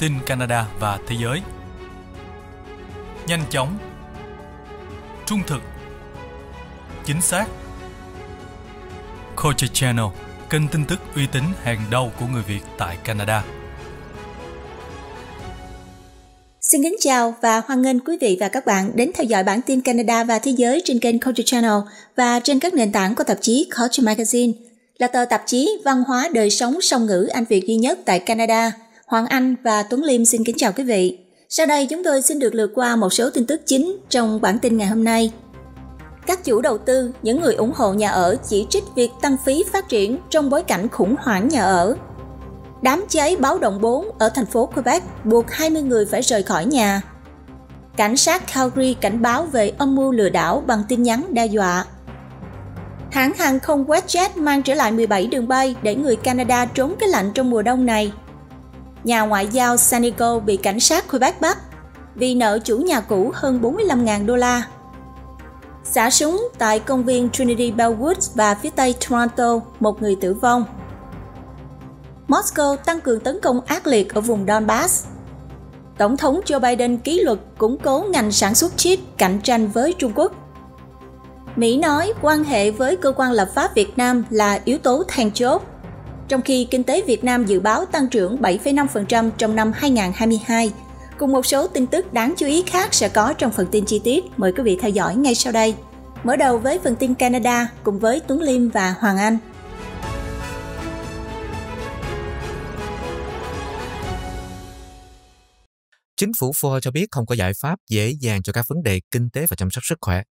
tin Canada và thế giới. Nhanh chóng, trung thực, chính xác. Culture Channel, kênh tin tức uy tín hàng đầu của người Việt tại Canada. Xin kính chào và hoan nghênh quý vị và các bạn đến theo dõi bản tin Canada và thế giới trên kênh Culture Channel và trên các nền tảng của tạp chí Culture Magazine, là tờ tạp chí văn hóa đời sống song ngữ Anh Việt duy nhất tại Canada – Hoàng Anh và Tuấn Liêm xin kính chào quý vị. Sau đây chúng tôi xin được lượt qua một số tin tức chính trong bản tin ngày hôm nay. Các chủ đầu tư, những người ủng hộ nhà ở chỉ trích việc tăng phí phát triển trong bối cảnh khủng hoảng nhà ở. Đám cháy báo động 4 ở thành phố Quebec buộc 20 người phải rời khỏi nhà. Cảnh sát Calgary cảnh báo về âm mưu lừa đảo bằng tin nhắn đe dọa. Hãng hàng không Westjet mang trở lại 17 đường bay để người Canada trốn cái lạnh trong mùa đông này – nhà ngoại giao Sanico bị cảnh sát Quebec bắt vì nợ chủ nhà cũ hơn 45.000 đô la. Xả súng tại công viên Trinity Bellwood và phía tây Toronto, một người tử vong. Moscow tăng cường tấn công ác liệt ở vùng Donbass. Tổng thống Joe Biden ký luật củng cố ngành sản xuất chip cạnh tranh với Trung Quốc. Mỹ nói quan hệ với cơ quan lập pháp Việt Nam là yếu tố then chốt trong khi kinh tế Việt Nam dự báo tăng trưởng 7,5% trong năm 2022. Cùng một số tin tức đáng chú ý khác sẽ có trong phần tin chi tiết, mời quý vị theo dõi ngay sau đây. Mở đầu với phần tin Canada cùng với Tuấn Liêm và Hoàng Anh. Chính phủ Ford cho biết không có giải pháp dễ dàng cho các vấn đề kinh tế và chăm sóc sức khỏe.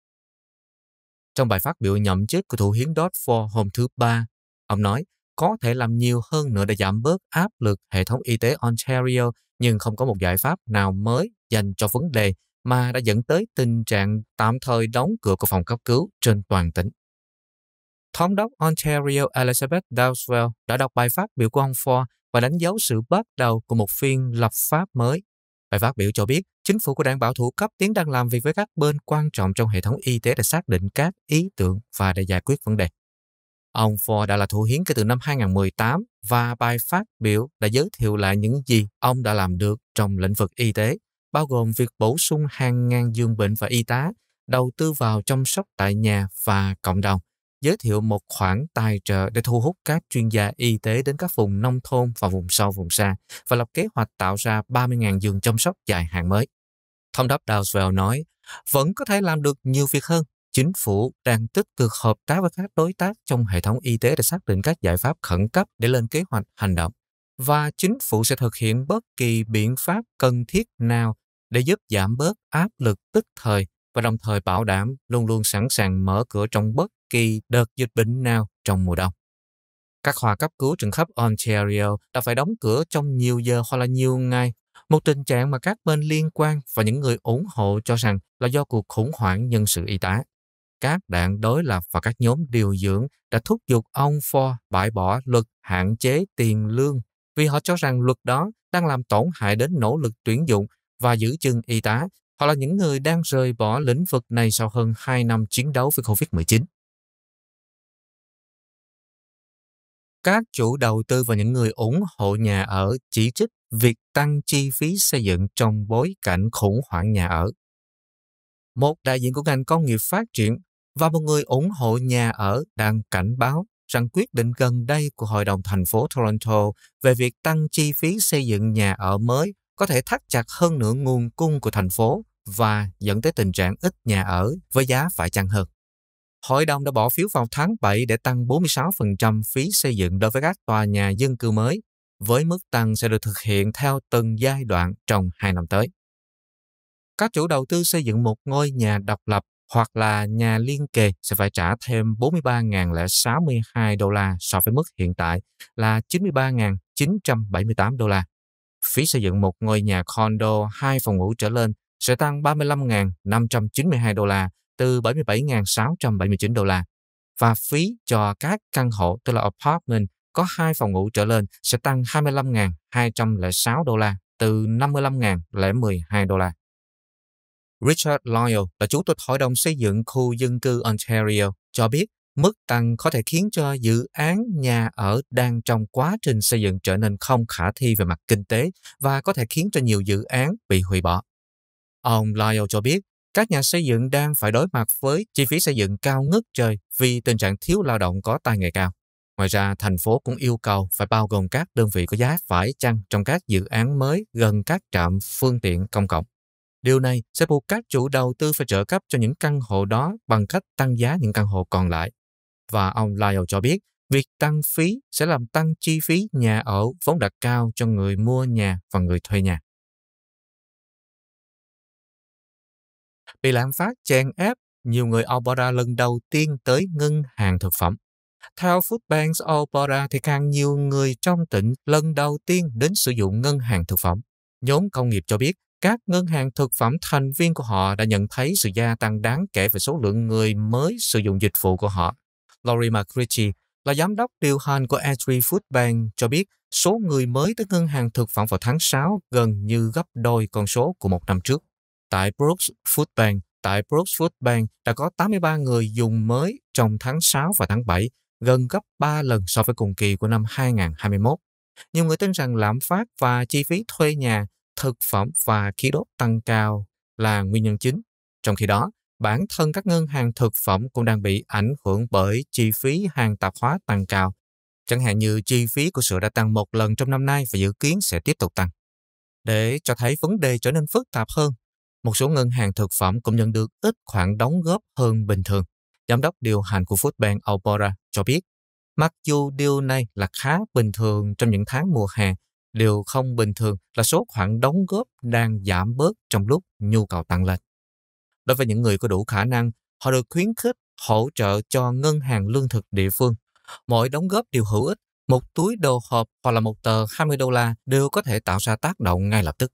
Trong bài phát biểu nhậm chức của thủ hiến Dodd Ford hôm thứ Ba, ông nói có thể làm nhiều hơn nữa để giảm bớt áp lực hệ thống y tế Ontario nhưng không có một giải pháp nào mới dành cho vấn đề mà đã dẫn tới tình trạng tạm thời đóng cửa của phòng cấp cứu trên toàn tỉnh. Thống đốc Ontario Elizabeth Dowswell đã đọc bài phát biểu của ông Ford và đánh dấu sự bắt đầu của một phiên lập pháp mới. Bài phát biểu cho biết, chính phủ của đảng bảo thủ cấp tiến đang làm việc với các bên quan trọng trong hệ thống y tế để xác định các ý tưởng và để giải quyết vấn đề. Ông Ford đã là thủ hiến kể từ năm 2018 và bài phát biểu đã giới thiệu lại những gì ông đã làm được trong lĩnh vực y tế, bao gồm việc bổ sung hàng ngàn giường bệnh và y tá, đầu tư vào chăm sóc tại nhà và cộng đồng, giới thiệu một khoản tài trợ để thu hút các chuyên gia y tế đến các vùng nông thôn và vùng sâu vùng xa và lập kế hoạch tạo ra 30.000 giường chăm sóc dài hạn mới. Thống đốc Dowswell nói, vẫn có thể làm được nhiều việc hơn chính phủ đang tích cực hợp tác với các đối tác trong hệ thống y tế để xác định các giải pháp khẩn cấp để lên kế hoạch hành động và chính phủ sẽ thực hiện bất kỳ biện pháp cần thiết nào để giúp giảm bớt áp lực tức thời và đồng thời bảo đảm luôn luôn sẵn sàng mở cửa trong bất kỳ đợt dịch bệnh nào trong mùa đông. Các khoa cấp cứu trên khắp Ontario đã phải đóng cửa trong nhiều giờ hoặc là nhiều ngày, một tình trạng mà các bên liên quan và những người ủng hộ cho rằng là do cuộc khủng hoảng nhân sự y tá các đảng đối lập và các nhóm điều dưỡng đã thúc giục ông Ford bãi bỏ luật hạn chế tiền lương vì họ cho rằng luật đó đang làm tổn hại đến nỗ lực tuyển dụng và giữ chân y tá. Họ là những người đang rời bỏ lĩnh vực này sau hơn 2 năm chiến đấu với COVID-19. Các chủ đầu tư và những người ủng hộ nhà ở chỉ trích việc tăng chi phí xây dựng trong bối cảnh khủng hoảng nhà ở. Một đại diện của ngành công nghiệp phát triển và một người ủng hộ nhà ở đang cảnh báo rằng quyết định gần đây của Hội đồng thành phố Toronto về việc tăng chi phí xây dựng nhà ở mới có thể thắt chặt hơn nữa nguồn cung của thành phố và dẫn tới tình trạng ít nhà ở với giá phải chăng hơn. Hội đồng đã bỏ phiếu vào tháng 7 để tăng 46% phí xây dựng đối với các tòa nhà dân cư mới, với mức tăng sẽ được thực hiện theo từng giai đoạn trong hai năm tới. Các chủ đầu tư xây dựng một ngôi nhà độc lập hoặc là nhà liên kề sẽ phải trả thêm 43.062 đô la so với mức hiện tại là 93.978 đô la. Phí xây dựng một ngôi nhà condo 2 phòng ngủ trở lên sẽ tăng 35.592 đô la từ 77.679 đô la và phí cho các căn hộ tức là apartment có 2 phòng ngủ trở lên sẽ tăng 25.206 đô la từ 55.012 đô la. Richard Lyle là chủ tịch Hội đồng xây dựng khu dân cư Ontario, cho biết mức tăng có thể khiến cho dự án nhà ở đang trong quá trình xây dựng trở nên không khả thi về mặt kinh tế và có thể khiến cho nhiều dự án bị hủy bỏ. Ông Lyle cho biết, các nhà xây dựng đang phải đối mặt với chi phí xây dựng cao ngất trời vì tình trạng thiếu lao động có tay nghề cao. Ngoài ra, thành phố cũng yêu cầu phải bao gồm các đơn vị có giá phải chăng trong các dự án mới gần các trạm phương tiện công cộng. Điều này sẽ buộc các chủ đầu tư phải trợ cấp cho những căn hộ đó bằng cách tăng giá những căn hộ còn lại. Và ông Lyle cho biết, việc tăng phí sẽ làm tăng chi phí nhà ở vốn đặt cao cho người mua nhà và người thuê nhà. Bị lạm phát chèn ép, nhiều người Alberta lần đầu tiên tới ngân hàng thực phẩm. Theo Food Banks Alberta thì càng nhiều người trong tỉnh lần đầu tiên đến sử dụng ngân hàng thực phẩm. Nhóm công nghiệp cho biết các ngân hàng thực phẩm thành viên của họ đã nhận thấy sự gia tăng đáng kể về số lượng người mới sử dụng dịch vụ của họ. Laurie McRitchie là giám đốc điều hành của Atri Food Bank cho biết số người mới tới ngân hàng thực phẩm vào tháng 6 gần như gấp đôi con số của một năm trước. Tại Brooks Food Bank, tại Brooks Food Bank đã có 83 người dùng mới trong tháng 6 và tháng 7, gần gấp 3 lần so với cùng kỳ của năm 2021. Nhiều người tin rằng lạm phát và chi phí thuê nhà thực phẩm và khí đốt tăng cao là nguyên nhân chính. Trong khi đó, bản thân các ngân hàng thực phẩm cũng đang bị ảnh hưởng bởi chi phí hàng tạp hóa tăng cao. Chẳng hạn như chi phí của sữa đã tăng một lần trong năm nay và dự kiến sẽ tiếp tục tăng. Để cho thấy vấn đề trở nên phức tạp hơn, một số ngân hàng thực phẩm cũng nhận được ít khoản đóng góp hơn bình thường. Giám đốc điều hành của Foodbank Alpora cho biết, mặc dù điều này là khá bình thường trong những tháng mùa hè, Điều không bình thường là số khoản đóng góp đang giảm bớt trong lúc nhu cầu tăng lên. Đối với những người có đủ khả năng, họ được khuyến khích hỗ trợ cho ngân hàng lương thực địa phương. Mỗi đóng góp đều hữu ích, một túi đồ hộp hoặc là một tờ 20 đô la đều có thể tạo ra tác động ngay lập tức.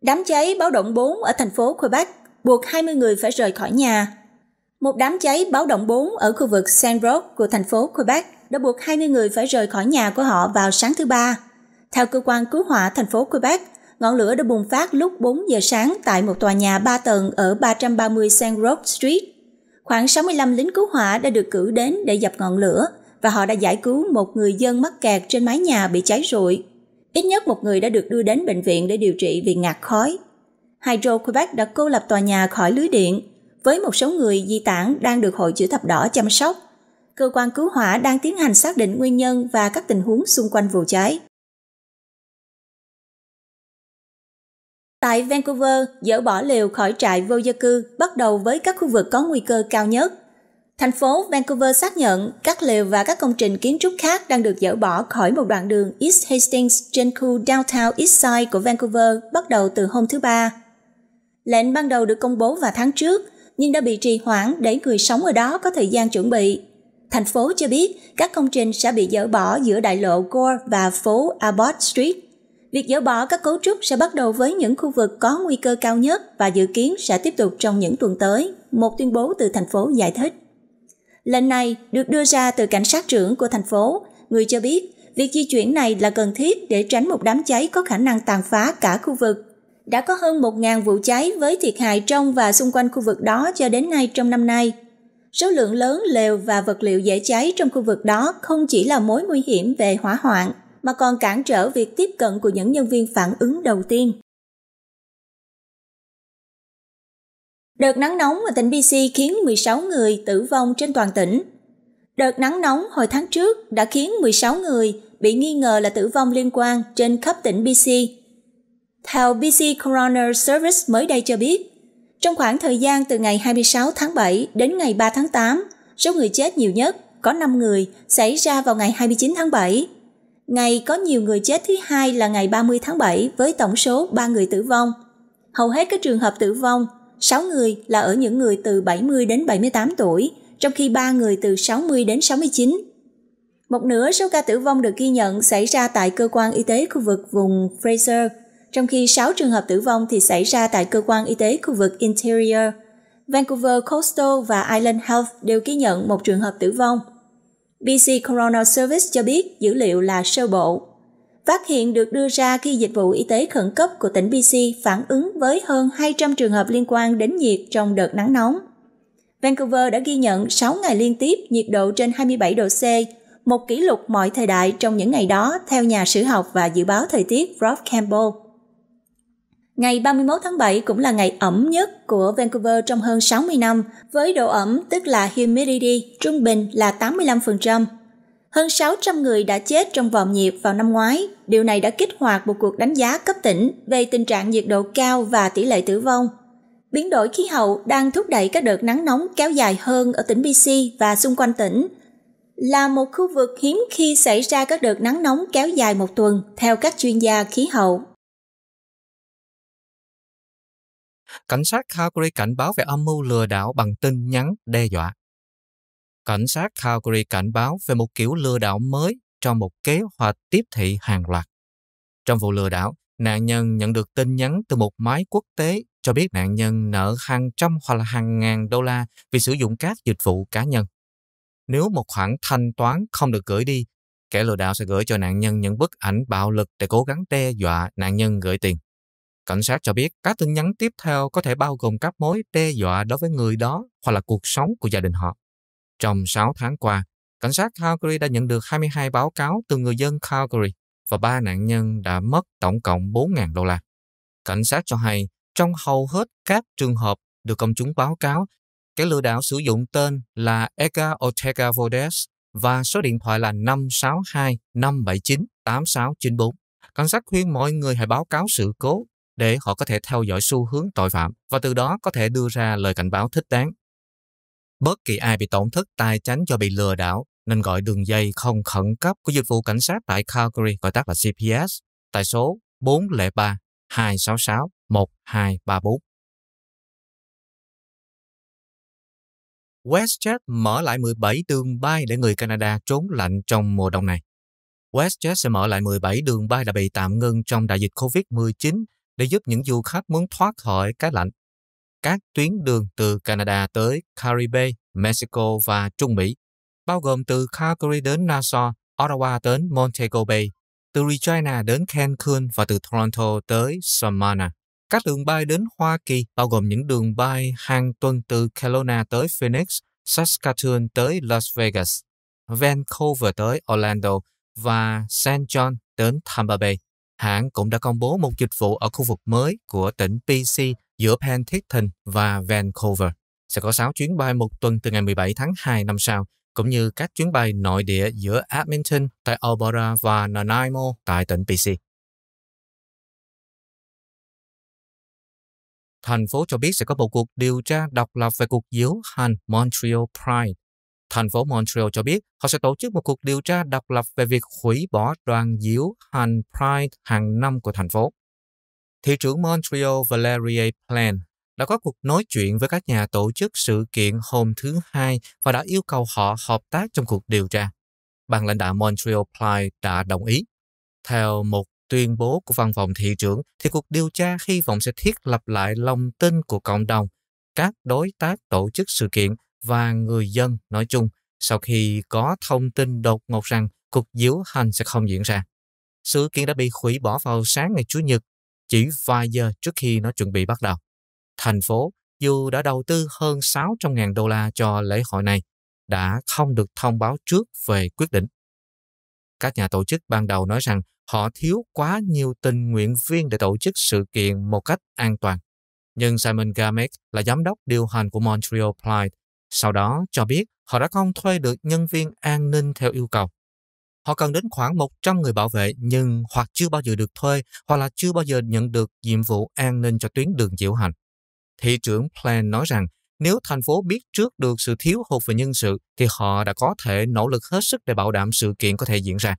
Đám cháy báo động 4 ở thành phố Quebec buộc 20 người phải rời khỏi nhà. Một đám cháy báo động 4 ở khu vực Saint Roch của thành phố Quebec đã buộc 20 người phải rời khỏi nhà của họ vào sáng thứ Ba. Theo cơ quan cứu hỏa thành phố Quebec, ngọn lửa đã bùng phát lúc 4 giờ sáng tại một tòa nhà 3 tầng ở 330 Saint Roch Street. Khoảng 65 lính cứu hỏa đã được cử đến để dập ngọn lửa và họ đã giải cứu một người dân mắc kẹt trên mái nhà bị cháy rụi. Ít nhất một người đã được đưa đến bệnh viện để điều trị vì ngạt khói. Hydro-Quebec đã cô lập tòa nhà khỏi lưới điện, với một số người di tản đang được Hội Chữ Thập Đỏ chăm sóc cơ quan cứu hỏa đang tiến hành xác định nguyên nhân và các tình huống xung quanh vụ cháy. Tại Vancouver, dỡ bỏ liều khỏi trại vô gia cư bắt đầu với các khu vực có nguy cơ cao nhất. Thành phố Vancouver xác nhận các liều và các công trình kiến trúc khác đang được dỡ bỏ khỏi một đoạn đường East Hastings trên khu Downtown Eastside của Vancouver bắt đầu từ hôm thứ Ba. Lệnh ban đầu được công bố vào tháng trước, nhưng đã bị trì hoãn để người sống ở đó có thời gian chuẩn bị thành phố cho biết các công trình sẽ bị dỡ bỏ giữa đại lộ Gore và phố Abbott Street. Việc dỡ bỏ các cấu trúc sẽ bắt đầu với những khu vực có nguy cơ cao nhất và dự kiến sẽ tiếp tục trong những tuần tới, một tuyên bố từ thành phố giải thích. Lệnh này được đưa ra từ cảnh sát trưởng của thành phố, người cho biết việc di chuyển này là cần thiết để tránh một đám cháy có khả năng tàn phá cả khu vực. Đã có hơn 1.000 vụ cháy với thiệt hại trong và xung quanh khu vực đó cho đến nay trong năm nay – số lượng lớn lều và vật liệu dễ cháy trong khu vực đó không chỉ là mối nguy hiểm về hỏa hoạn, mà còn cản trở việc tiếp cận của những nhân viên phản ứng đầu tiên. Đợt nắng nóng ở tỉnh BC khiến 16 người tử vong trên toàn tỉnh. Đợt nắng nóng hồi tháng trước đã khiến 16 người bị nghi ngờ là tử vong liên quan trên khắp tỉnh BC. Theo BC Coroner Service mới đây cho biết, trong khoảng thời gian từ ngày 26 tháng 7 đến ngày 3 tháng 8, số người chết nhiều nhất có 5 người xảy ra vào ngày 29 tháng 7. Ngày có nhiều người chết thứ hai là ngày 30 tháng 7 với tổng số 3 người tử vong. Hầu hết các trường hợp tử vong, 6 người là ở những người từ 70 đến 78 tuổi, trong khi 3 người từ 60 đến 69. Một nửa số ca tử vong được ghi nhận xảy ra tại cơ quan y tế khu vực vùng Fraser – trong khi 6 trường hợp tử vong thì xảy ra tại cơ quan y tế khu vực Interior. Vancouver Coastal và Island Health đều ghi nhận một trường hợp tử vong. BC Corona Service cho biết dữ liệu là sơ bộ. Phát hiện được đưa ra khi dịch vụ y tế khẩn cấp của tỉnh BC phản ứng với hơn 200 trường hợp liên quan đến nhiệt trong đợt nắng nóng. Vancouver đã ghi nhận 6 ngày liên tiếp nhiệt độ trên 27 độ C, một kỷ lục mọi thời đại trong những ngày đó theo nhà sử học và dự báo thời tiết Rob Campbell. Ngày 31 tháng 7 cũng là ngày ẩm nhất của Vancouver trong hơn 60 năm, với độ ẩm tức là humidity trung bình là 85%. Hơn 600 người đã chết trong vòm nhiệt vào năm ngoái. Điều này đã kích hoạt một cuộc đánh giá cấp tỉnh về tình trạng nhiệt độ cao và tỷ lệ tử vong. Biến đổi khí hậu đang thúc đẩy các đợt nắng nóng kéo dài hơn ở tỉnh BC và xung quanh tỉnh. Là một khu vực hiếm khi xảy ra các đợt nắng nóng kéo dài một tuần, theo các chuyên gia khí hậu. cảnh sát Calgary cảnh báo về âm mưu lừa đảo bằng tin nhắn đe dọa. Cảnh sát Calgary cảnh báo về một kiểu lừa đảo mới trong một kế hoạch tiếp thị hàng loạt. Trong vụ lừa đảo, nạn nhân nhận được tin nhắn từ một máy quốc tế cho biết nạn nhân nợ hàng trăm hoặc là hàng ngàn đô la vì sử dụng các dịch vụ cá nhân. Nếu một khoản thanh toán không được gửi đi, kẻ lừa đảo sẽ gửi cho nạn nhân những bức ảnh bạo lực để cố gắng đe dọa nạn nhân gửi tiền. Cảnh sát cho biết các tin nhắn tiếp theo có thể bao gồm các mối đe dọa đối với người đó hoặc là cuộc sống của gia đình họ. Trong 6 tháng qua, cảnh sát Calgary đã nhận được 22 báo cáo từ người dân Calgary và ba nạn nhân đã mất tổng cộng 4.000 đô la. Cảnh sát cho hay, trong hầu hết các trường hợp được công chúng báo cáo, kẻ lừa đảo sử dụng tên là Edgar Ortega Valdez và số điện thoại là 562 579 8694. Cảnh sát khuyên mọi người hãy báo cáo sự cố để họ có thể theo dõi xu hướng tội phạm và từ đó có thể đưa ra lời cảnh báo thích đáng. Bất kỳ ai bị tổn thất tài chánh do bị lừa đảo nên gọi đường dây không khẩn cấp của dịch vụ cảnh sát tại Calgary gọi tắt là CPS tại số 403 266 1234. WestJet mở lại 17 đường bay để người Canada trốn lạnh trong mùa đông này. WestJet sẽ mở lại 17 đường bay đã bị tạm ngưng trong đại dịch COVID-19 để giúp những du khách muốn thoát khỏi cái lạnh. Các tuyến đường từ Canada tới Caribe, Mexico và Trung Mỹ, bao gồm từ Calgary đến Nassau, Ottawa đến Montego Bay, từ Regina đến Cancun và từ Toronto tới Samana. Các đường bay đến Hoa Kỳ bao gồm những đường bay hàng tuần từ Kelowna tới Phoenix, Saskatoon tới Las Vegas, Vancouver tới Orlando và St. John đến Tampa Bay hãng cũng đã công bố một dịch vụ ở khu vực mới của tỉnh BC giữa Penticton và Vancouver. Sẽ có 6 chuyến bay một tuần từ ngày 17 tháng 2 năm sau, cũng như các chuyến bay nội địa giữa Edmonton tại Alberta và Nanaimo tại tỉnh BC. Thành phố cho biết sẽ có một cuộc điều tra độc lập về cuộc diễu hành Montreal Pride thành phố Montreal cho biết họ sẽ tổ chức một cuộc điều tra độc lập về việc hủy bỏ đoàn diễu hành Pride hàng năm của thành phố. Thị trưởng Montreal Valerie Plante đã có cuộc nói chuyện với các nhà tổ chức sự kiện hôm thứ Hai và đã yêu cầu họ hợp tác trong cuộc điều tra. Ban lãnh đạo Montreal Pride đã đồng ý. Theo một tuyên bố của văn phòng thị trưởng, thì cuộc điều tra hy vọng sẽ thiết lập lại lòng tin của cộng đồng, các đối tác tổ chức sự kiện và người dân nói chung sau khi có thông tin đột ngột rằng cuộc diễu hành sẽ không diễn ra. Sự kiện đã bị hủy bỏ vào sáng ngày Chủ nhật, chỉ vài giờ trước khi nó chuẩn bị bắt đầu. Thành phố, dù đã đầu tư hơn 600.000 đô la cho lễ hội này, đã không được thông báo trước về quyết định. Các nhà tổ chức ban đầu nói rằng họ thiếu quá nhiều tình nguyện viên để tổ chức sự kiện một cách an toàn. Nhưng Simon Gamek là giám đốc điều hành của Montreal Pride sau đó cho biết họ đã không thuê được nhân viên an ninh theo yêu cầu. Họ cần đến khoảng 100 người bảo vệ nhưng hoặc chưa bao giờ được thuê hoặc là chưa bao giờ nhận được nhiệm vụ an ninh cho tuyến đường diễu hành. Thị trưởng Plan nói rằng nếu thành phố biết trước được sự thiếu hụt về nhân sự thì họ đã có thể nỗ lực hết sức để bảo đảm sự kiện có thể diễn ra.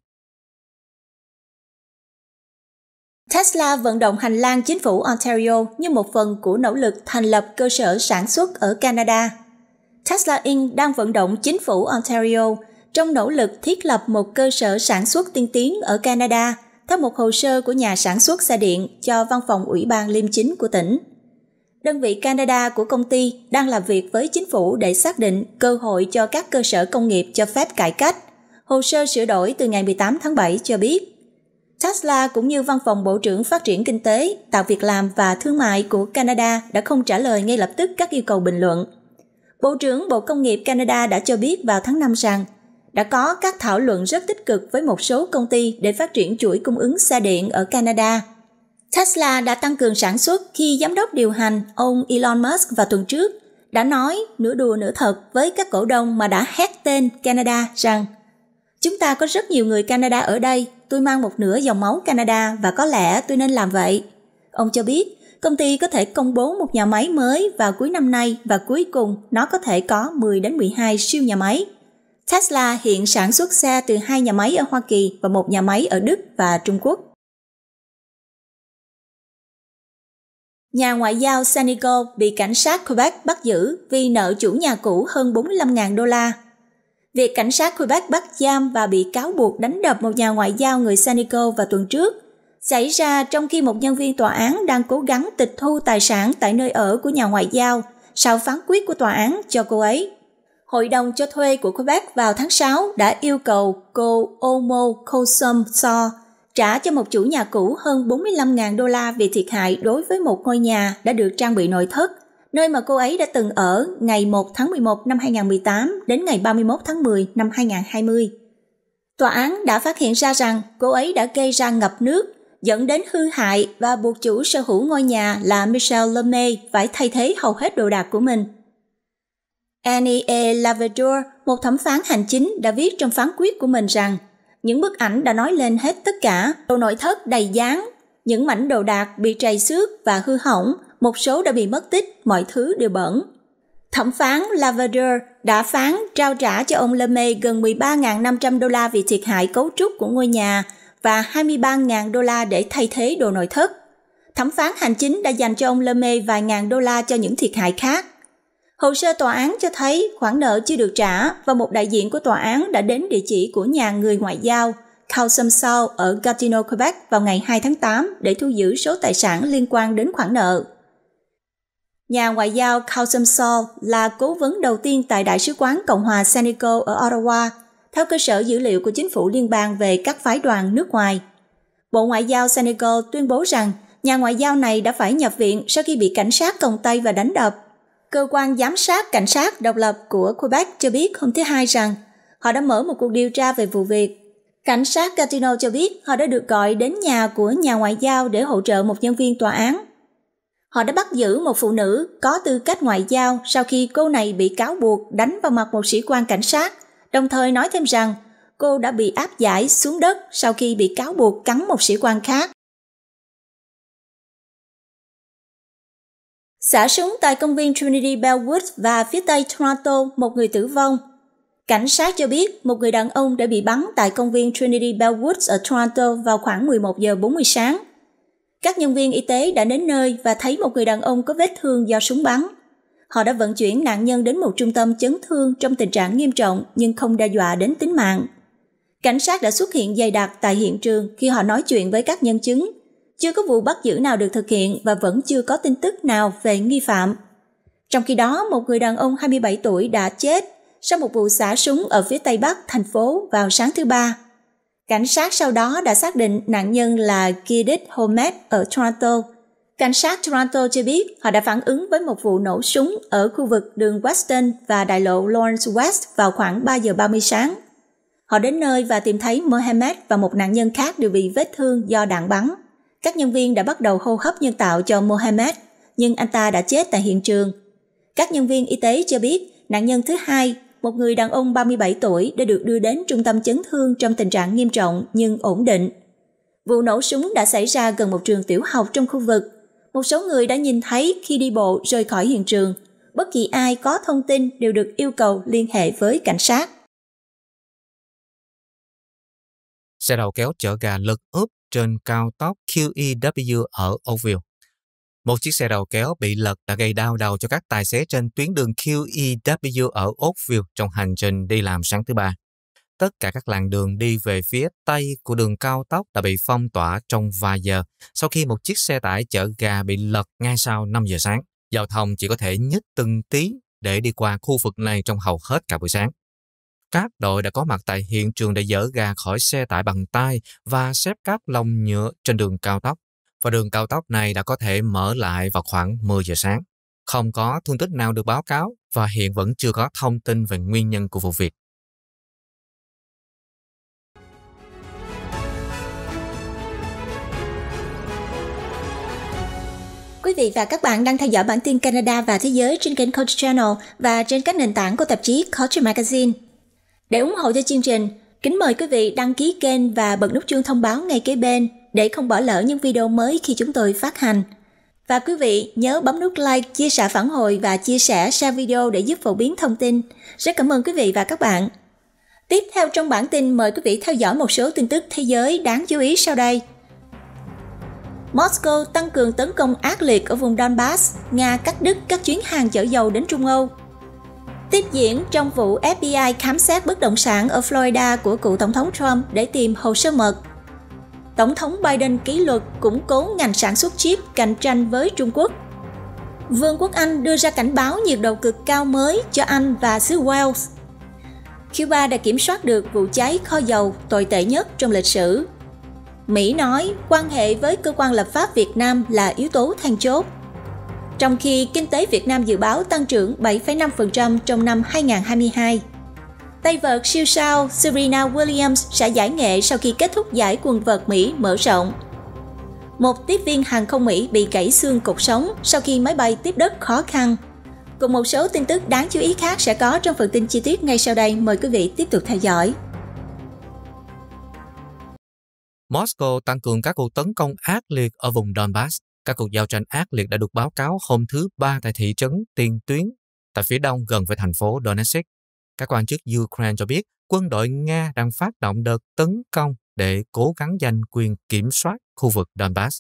Tesla vận động hành lang chính phủ Ontario như một phần của nỗ lực thành lập cơ sở sản xuất ở Canada Tesla Inc. đang vận động chính phủ Ontario trong nỗ lực thiết lập một cơ sở sản xuất tiên tiến ở Canada, theo một hồ sơ của nhà sản xuất xe điện cho văn phòng ủy ban liêm chính của tỉnh. Đơn vị Canada của công ty đang làm việc với chính phủ để xác định cơ hội cho các cơ sở công nghiệp cho phép cải cách. Hồ sơ sửa đổi từ ngày 18 tháng 7 cho biết. Tesla cũng như Văn phòng Bộ trưởng Phát triển Kinh tế, Tạo việc làm và Thương mại của Canada đã không trả lời ngay lập tức các yêu cầu bình luận Bộ trưởng Bộ Công nghiệp Canada đã cho biết vào tháng 5 rằng đã có các thảo luận rất tích cực với một số công ty để phát triển chuỗi cung ứng xe điện ở Canada. Tesla đã tăng cường sản xuất khi giám đốc điều hành ông Elon Musk vào tuần trước đã nói nửa đùa nửa thật với các cổ đông mà đã hét tên Canada rằng Chúng ta có rất nhiều người Canada ở đây, tôi mang một nửa dòng máu Canada và có lẽ tôi nên làm vậy. Ông cho biết Công ty có thể công bố một nhà máy mới vào cuối năm nay và cuối cùng nó có thể có 10 đến 12 siêu nhà máy. Tesla hiện sản xuất xe từ hai nhà máy ở Hoa Kỳ và một nhà máy ở Đức và Trung Quốc. Nhà ngoại giao Senegal bị cảnh sát Quebec bắt giữ vì nợ chủ nhà cũ hơn 45.000 đô la. Việc cảnh sát Quebec bắt giam và bị cáo buộc đánh đập một nhà ngoại giao người Senegal vào tuần trước xảy ra trong khi một nhân viên tòa án đang cố gắng tịch thu tài sản tại nơi ở của nhà ngoại giao sau phán quyết của tòa án cho cô ấy. Hội đồng cho thuê của Quebec vào tháng 6 đã yêu cầu cô Omo Kosum So trả cho một chủ nhà cũ hơn 45.000 đô la vì thiệt hại đối với một ngôi nhà đã được trang bị nội thất, nơi mà cô ấy đã từng ở ngày 1 tháng 11 năm 2018 đến ngày 31 tháng 10 năm 2020. Tòa án đã phát hiện ra rằng cô ấy đã gây ra ngập nước dẫn đến hư hại và buộc chủ sở hữu ngôi nhà là Michel Lemay phải thay thế hầu hết đồ đạc của mình. Annie E. Lavador, một thẩm phán hành chính, đã viết trong phán quyết của mình rằng những bức ảnh đã nói lên hết tất cả, đồ nội thất đầy dáng, những mảnh đồ đạc bị trầy xước và hư hỏng, một số đã bị mất tích, mọi thứ đều bẩn. Thẩm phán Lavador đã phán trao trả cho ông Lemay gần 13.500 đô la vì thiệt hại cấu trúc của ngôi nhà và 23.000 đô la để thay thế đồ nội thất. Thẩm phán hành chính đã dành cho ông Leme vài ngàn đô la cho những thiệt hại khác. Hồ sơ tòa án cho thấy khoản nợ chưa được trả và một đại diện của tòa án đã đến địa chỉ của nhà người ngoại giao Calsom Sao ở Gatineau, Quebec vào ngày 2 tháng 8 để thu giữ số tài sản liên quan đến khoản nợ. Nhà ngoại giao Calsom Sao là cố vấn đầu tiên tại Đại sứ quán Cộng hòa Senegal ở Ottawa theo cơ sở dữ liệu của chính phủ liên bang về các phái đoàn nước ngoài. Bộ Ngoại giao Senegal tuyên bố rằng nhà ngoại giao này đã phải nhập viện sau khi bị cảnh sát còng tay và đánh đập. Cơ quan giám sát cảnh sát độc lập của Quebec cho biết hôm thứ Hai rằng họ đã mở một cuộc điều tra về vụ việc. Cảnh sát Gatineau cho biết họ đã được gọi đến nhà của nhà ngoại giao để hỗ trợ một nhân viên tòa án. Họ đã bắt giữ một phụ nữ có tư cách ngoại giao sau khi cô này bị cáo buộc đánh vào mặt một sĩ quan cảnh sát đồng thời nói thêm rằng cô đã bị áp giải xuống đất sau khi bị cáo buộc cắn một sĩ quan khác. Xả súng tại công viên Trinity Bellwood và phía tây Toronto, một người tử vong. Cảnh sát cho biết một người đàn ông đã bị bắn tại công viên Trinity Bellwood ở Toronto vào khoảng 11 giờ 40 sáng. Các nhân viên y tế đã đến nơi và thấy một người đàn ông có vết thương do súng bắn họ đã vận chuyển nạn nhân đến một trung tâm chấn thương trong tình trạng nghiêm trọng nhưng không đe dọa đến tính mạng. Cảnh sát đã xuất hiện dày đặc tại hiện trường khi họ nói chuyện với các nhân chứng. Chưa có vụ bắt giữ nào được thực hiện và vẫn chưa có tin tức nào về nghi phạm. Trong khi đó, một người đàn ông 27 tuổi đã chết sau một vụ xả súng ở phía tây bắc thành phố vào sáng thứ ba. Cảnh sát sau đó đã xác định nạn nhân là Gidit Homet ở Toronto – Cảnh sát Toronto cho biết họ đã phản ứng với một vụ nổ súng ở khu vực đường Weston và đại lộ Lawrence West vào khoảng 3 giờ 30 sáng. Họ đến nơi và tìm thấy Mohammed và một nạn nhân khác đều bị vết thương do đạn bắn. Các nhân viên đã bắt đầu hô hấp nhân tạo cho Mohammed, nhưng anh ta đã chết tại hiện trường. Các nhân viên y tế cho biết nạn nhân thứ hai, một người đàn ông 37 tuổi đã được đưa đến trung tâm chấn thương trong tình trạng nghiêm trọng nhưng ổn định. Vụ nổ súng đã xảy ra gần một trường tiểu học trong khu vực một số người đã nhìn thấy khi đi bộ rời khỏi hiện trường. Bất kỳ ai có thông tin đều được yêu cầu liên hệ với cảnh sát. Xe đầu kéo chở gà lật úp trên cao tốc QEW ở Oakville. Một chiếc xe đầu kéo bị lật đã gây đau đầu cho các tài xế trên tuyến đường QEW ở Oakville trong hành trình đi làm sáng thứ ba tất cả các làn đường đi về phía tây của đường cao tốc đã bị phong tỏa trong vài giờ sau khi một chiếc xe tải chở gà bị lật ngay sau 5 giờ sáng. Giao thông chỉ có thể nhích từng tí để đi qua khu vực này trong hầu hết cả buổi sáng. Các đội đã có mặt tại hiện trường để dỡ gà khỏi xe tải bằng tay và xếp các lồng nhựa trên đường cao tốc. Và đường cao tốc này đã có thể mở lại vào khoảng 10 giờ sáng. Không có thương tích nào được báo cáo và hiện vẫn chưa có thông tin về nguyên nhân của vụ việc. Quý vị và các bạn đang theo dõi bản tin Canada và Thế giới trên kênh Culture Channel và trên các nền tảng của tạp chí Culture Magazine. Để ủng hộ cho chương trình, kính mời quý vị đăng ký kênh và bật nút chuông thông báo ngay kế bên để không bỏ lỡ những video mới khi chúng tôi phát hành. Và quý vị nhớ bấm nút like, chia sẻ phản hồi và chia sẻ share video để giúp phổ biến thông tin. Rất cảm ơn quý vị và các bạn. Tiếp theo trong bản tin mời quý vị theo dõi một số tin tức thế giới đáng chú ý sau đây. Moscow tăng cường tấn công ác liệt ở vùng Donbass, Nga cắt đứt các chuyến hàng chở dầu đến Trung Âu. Tiếp diễn trong vụ FBI khám xét bất động sản ở Florida của cựu Tổng thống Trump để tìm hồ sơ mật. Tổng thống Biden ký luật củng cố ngành sản xuất chip cạnh tranh với Trung Quốc. Vương quốc Anh đưa ra cảnh báo nhiệt độ cực cao mới cho Anh và xứ Wales. Cuba đã kiểm soát được vụ cháy kho dầu tồi tệ nhất trong lịch sử Mỹ nói quan hệ với cơ quan lập pháp Việt Nam là yếu tố then chốt. Trong khi kinh tế Việt Nam dự báo tăng trưởng 7,5% trong năm 2022. Tay vợt siêu sao Serena Williams sẽ giải nghệ sau khi kết thúc giải quần vợt Mỹ mở rộng. Một tiếp viên hàng không Mỹ bị gãy xương cột sống sau khi máy bay tiếp đất khó khăn. Cùng một số tin tức đáng chú ý khác sẽ có trong phần tin chi tiết ngay sau đây. Mời quý vị tiếp tục theo dõi. Moscow tăng cường các cuộc tấn công ác liệt ở vùng Donbass. Các cuộc giao tranh ác liệt đã được báo cáo hôm thứ Ba tại thị trấn Tiền Tuyến, tại phía đông gần với thành phố Donetsk. Các quan chức Ukraine cho biết quân đội Nga đang phát động đợt tấn công để cố gắng giành quyền kiểm soát khu vực Donbass.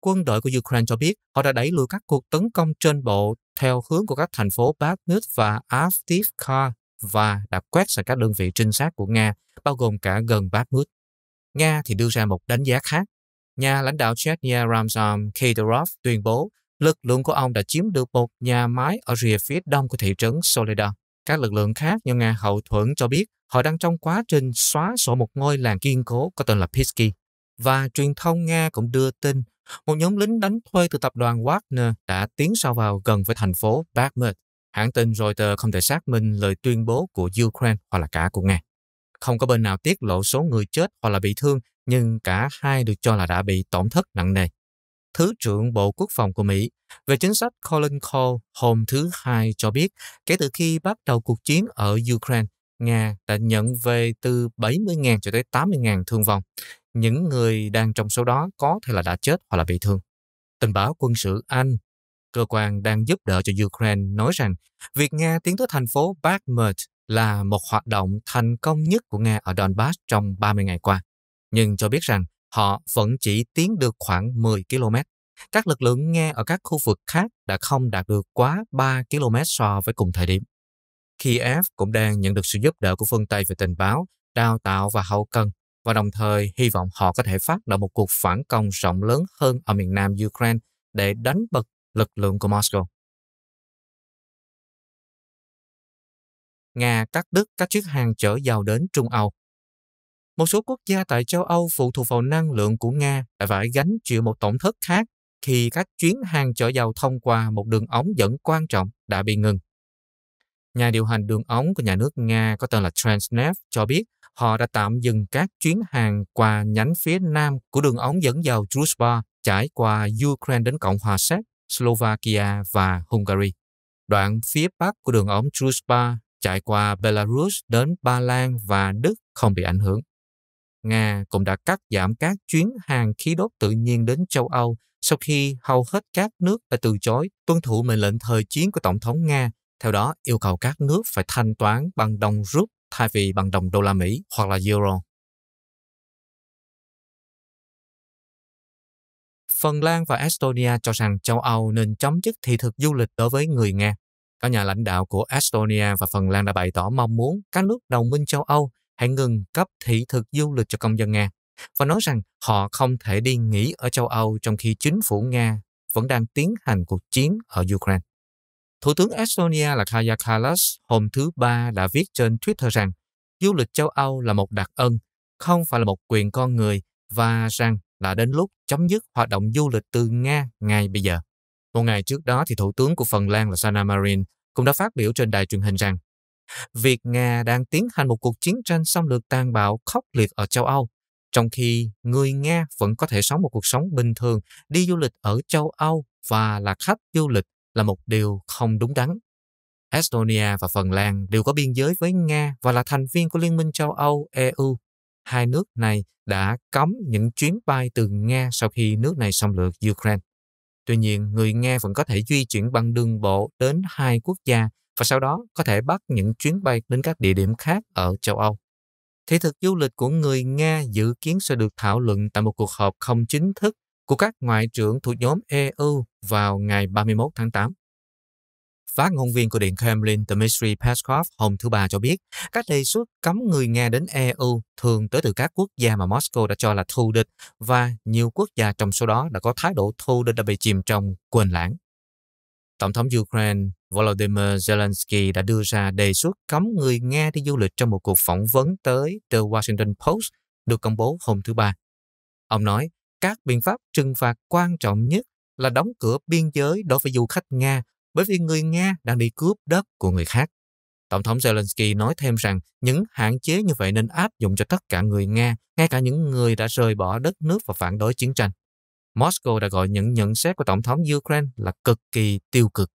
Quân đội của Ukraine cho biết họ đã đẩy lùi các cuộc tấn công trên bộ theo hướng của các thành phố Bakhmut và Avdiivka và đã quét sạch các đơn vị trinh sát của Nga, bao gồm cả gần Bakhmut. Nga thì đưa ra một đánh giá khác. Nhà lãnh đạo Chechnya Ramzan Kadyrov tuyên bố lực lượng của ông đã chiếm được một nhà máy ở rìa phía đông của thị trấn Soledad. Các lực lượng khác như Nga hậu thuẫn cho biết họ đang trong quá trình xóa sổ một ngôi làng kiên cố có tên là Pisky. Và truyền thông Nga cũng đưa tin một nhóm lính đánh thuê từ tập đoàn Wagner đã tiến sâu vào gần với thành phố Bakhmut. Hãng tin Reuters không thể xác minh lời tuyên bố của Ukraine hoặc là cả của Nga. Không có bên nào tiết lộ số người chết hoặc là bị thương, nhưng cả hai được cho là đã bị tổn thất nặng nề. Thứ trưởng Bộ Quốc phòng của Mỹ về chính sách Colin Call hôm thứ Hai cho biết, kể từ khi bắt đầu cuộc chiến ở Ukraine, Nga đã nhận về từ 70.000 cho tới 80.000 thương vong. Những người đang trong số đó có thể là đã chết hoặc là bị thương. Tình báo quân sự Anh, cơ quan đang giúp đỡ cho Ukraine nói rằng việc Nga tiến tới thành phố Bakhmut là một hoạt động thành công nhất của Nga ở Donbass trong 30 ngày qua, nhưng cho biết rằng họ vẫn chỉ tiến được khoảng 10 km. Các lực lượng Nga ở các khu vực khác đã không đạt được quá 3 km so với cùng thời điểm. Kiev cũng đang nhận được sự giúp đỡ của phương Tây về tình báo, đào tạo và hậu cần, và đồng thời hy vọng họ có thể phát động một cuộc phản công rộng lớn hơn ở miền nam Ukraine để đánh bật lực lượng của Moscow. Nga cắt đứt các chuyến hàng chở dầu đến Trung Âu. Một số quốc gia tại châu Âu phụ thuộc vào năng lượng của Nga đã phải gánh chịu một tổn thất khác khi các chuyến hàng chở dầu thông qua một đường ống dẫn quan trọng đã bị ngừng. Nhà điều hành đường ống của nhà nước Nga có tên là Transneft cho biết họ đã tạm dừng các chuyến hàng qua nhánh phía nam của đường ống dẫn dầu Druzhba trải qua Ukraine đến Cộng hòa Séc, Slovakia và Hungary. Đoạn phía bắc của đường ống Druzhba chạy qua Belarus đến Ba Lan và Đức không bị ảnh hưởng. Nga cũng đã cắt giảm các chuyến hàng khí đốt tự nhiên đến châu Âu sau khi hầu hết các nước đã từ chối tuân thủ mệnh lệnh thời chiến của Tổng thống Nga, theo đó yêu cầu các nước phải thanh toán bằng đồng rút thay vì bằng đồng đô la Mỹ hoặc là euro. Phần Lan và Estonia cho rằng châu Âu nên chấm dứt thị thực du lịch đối với người Nga. Các nhà lãnh đạo của Estonia và Phần Lan đã bày tỏ mong muốn các nước đồng minh châu Âu hãy ngừng cấp thị thực du lịch cho công dân Nga và nói rằng họ không thể đi nghỉ ở châu Âu trong khi chính phủ Nga vẫn đang tiến hành cuộc chiến ở Ukraine. Thủ tướng Estonia là Kaja Kallas hôm thứ Ba đã viết trên Twitter rằng du lịch châu Âu là một đặc ân, không phải là một quyền con người và rằng đã đến lúc chấm dứt hoạt động du lịch từ Nga ngay bây giờ. Một ngày trước đó, thì Thủ tướng của Phần Lan là Sanna Marin cũng đã phát biểu trên đài truyền hình rằng việc Nga đang tiến hành một cuộc chiến tranh xâm lược tàn bạo khốc liệt ở châu Âu, trong khi người Nga vẫn có thể sống một cuộc sống bình thường, đi du lịch ở châu Âu và là khách du lịch là một điều không đúng đắn. Estonia và Phần Lan đều có biên giới với Nga và là thành viên của Liên minh châu Âu EU. Hai nước này đã cấm những chuyến bay từ Nga sau khi nước này xâm lược Ukraine. Tuy nhiên, người nghe vẫn có thể di chuyển bằng đường bộ đến hai quốc gia và sau đó có thể bắt những chuyến bay đến các địa điểm khác ở châu Âu. Thị thực du lịch của người Nga dự kiến sẽ được thảo luận tại một cuộc họp không chính thức của các ngoại trưởng thuộc nhóm EU vào ngày 31 tháng 8. Phát ngôn viên của Điện Kremlin Dmitry Peskov hôm thứ Ba cho biết, các đề xuất cấm người Nga đến EU thường tới từ các quốc gia mà Moscow đã cho là thù địch và nhiều quốc gia trong số đó đã có thái độ thù địch đã bị chìm trong quên lãng. Tổng thống Ukraine Volodymyr Zelensky đã đưa ra đề xuất cấm người Nga đi du lịch trong một cuộc phỏng vấn tới The Washington Post được công bố hôm thứ Ba. Ông nói, các biện pháp trừng phạt quan trọng nhất là đóng cửa biên giới đối với du khách Nga bởi vì người Nga đang đi cướp đất của người khác. Tổng thống Zelensky nói thêm rằng những hạn chế như vậy nên áp dụng cho tất cả người Nga, ngay cả những người đã rời bỏ đất nước và phản đối chiến tranh. Moscow đã gọi những nhận xét của Tổng thống Ukraine là cực kỳ tiêu cực.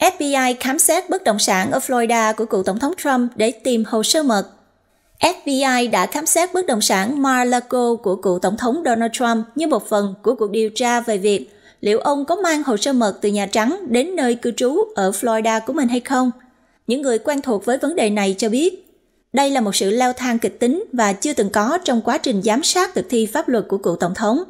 FBI khám xét bất động sản ở Florida của cựu Tổng thống Trump để tìm hồ sơ mật FBI đã khám xét bất động sản Mar-a-Lago của cựu Tổng thống Donald Trump như một phần của cuộc điều tra về việc liệu ông có mang hồ sơ mật từ Nhà Trắng đến nơi cư trú ở Florida của mình hay không. Những người quen thuộc với vấn đề này cho biết, đây là một sự leo thang kịch tính và chưa từng có trong quá trình giám sát thực thi pháp luật của cựu Tổng thống.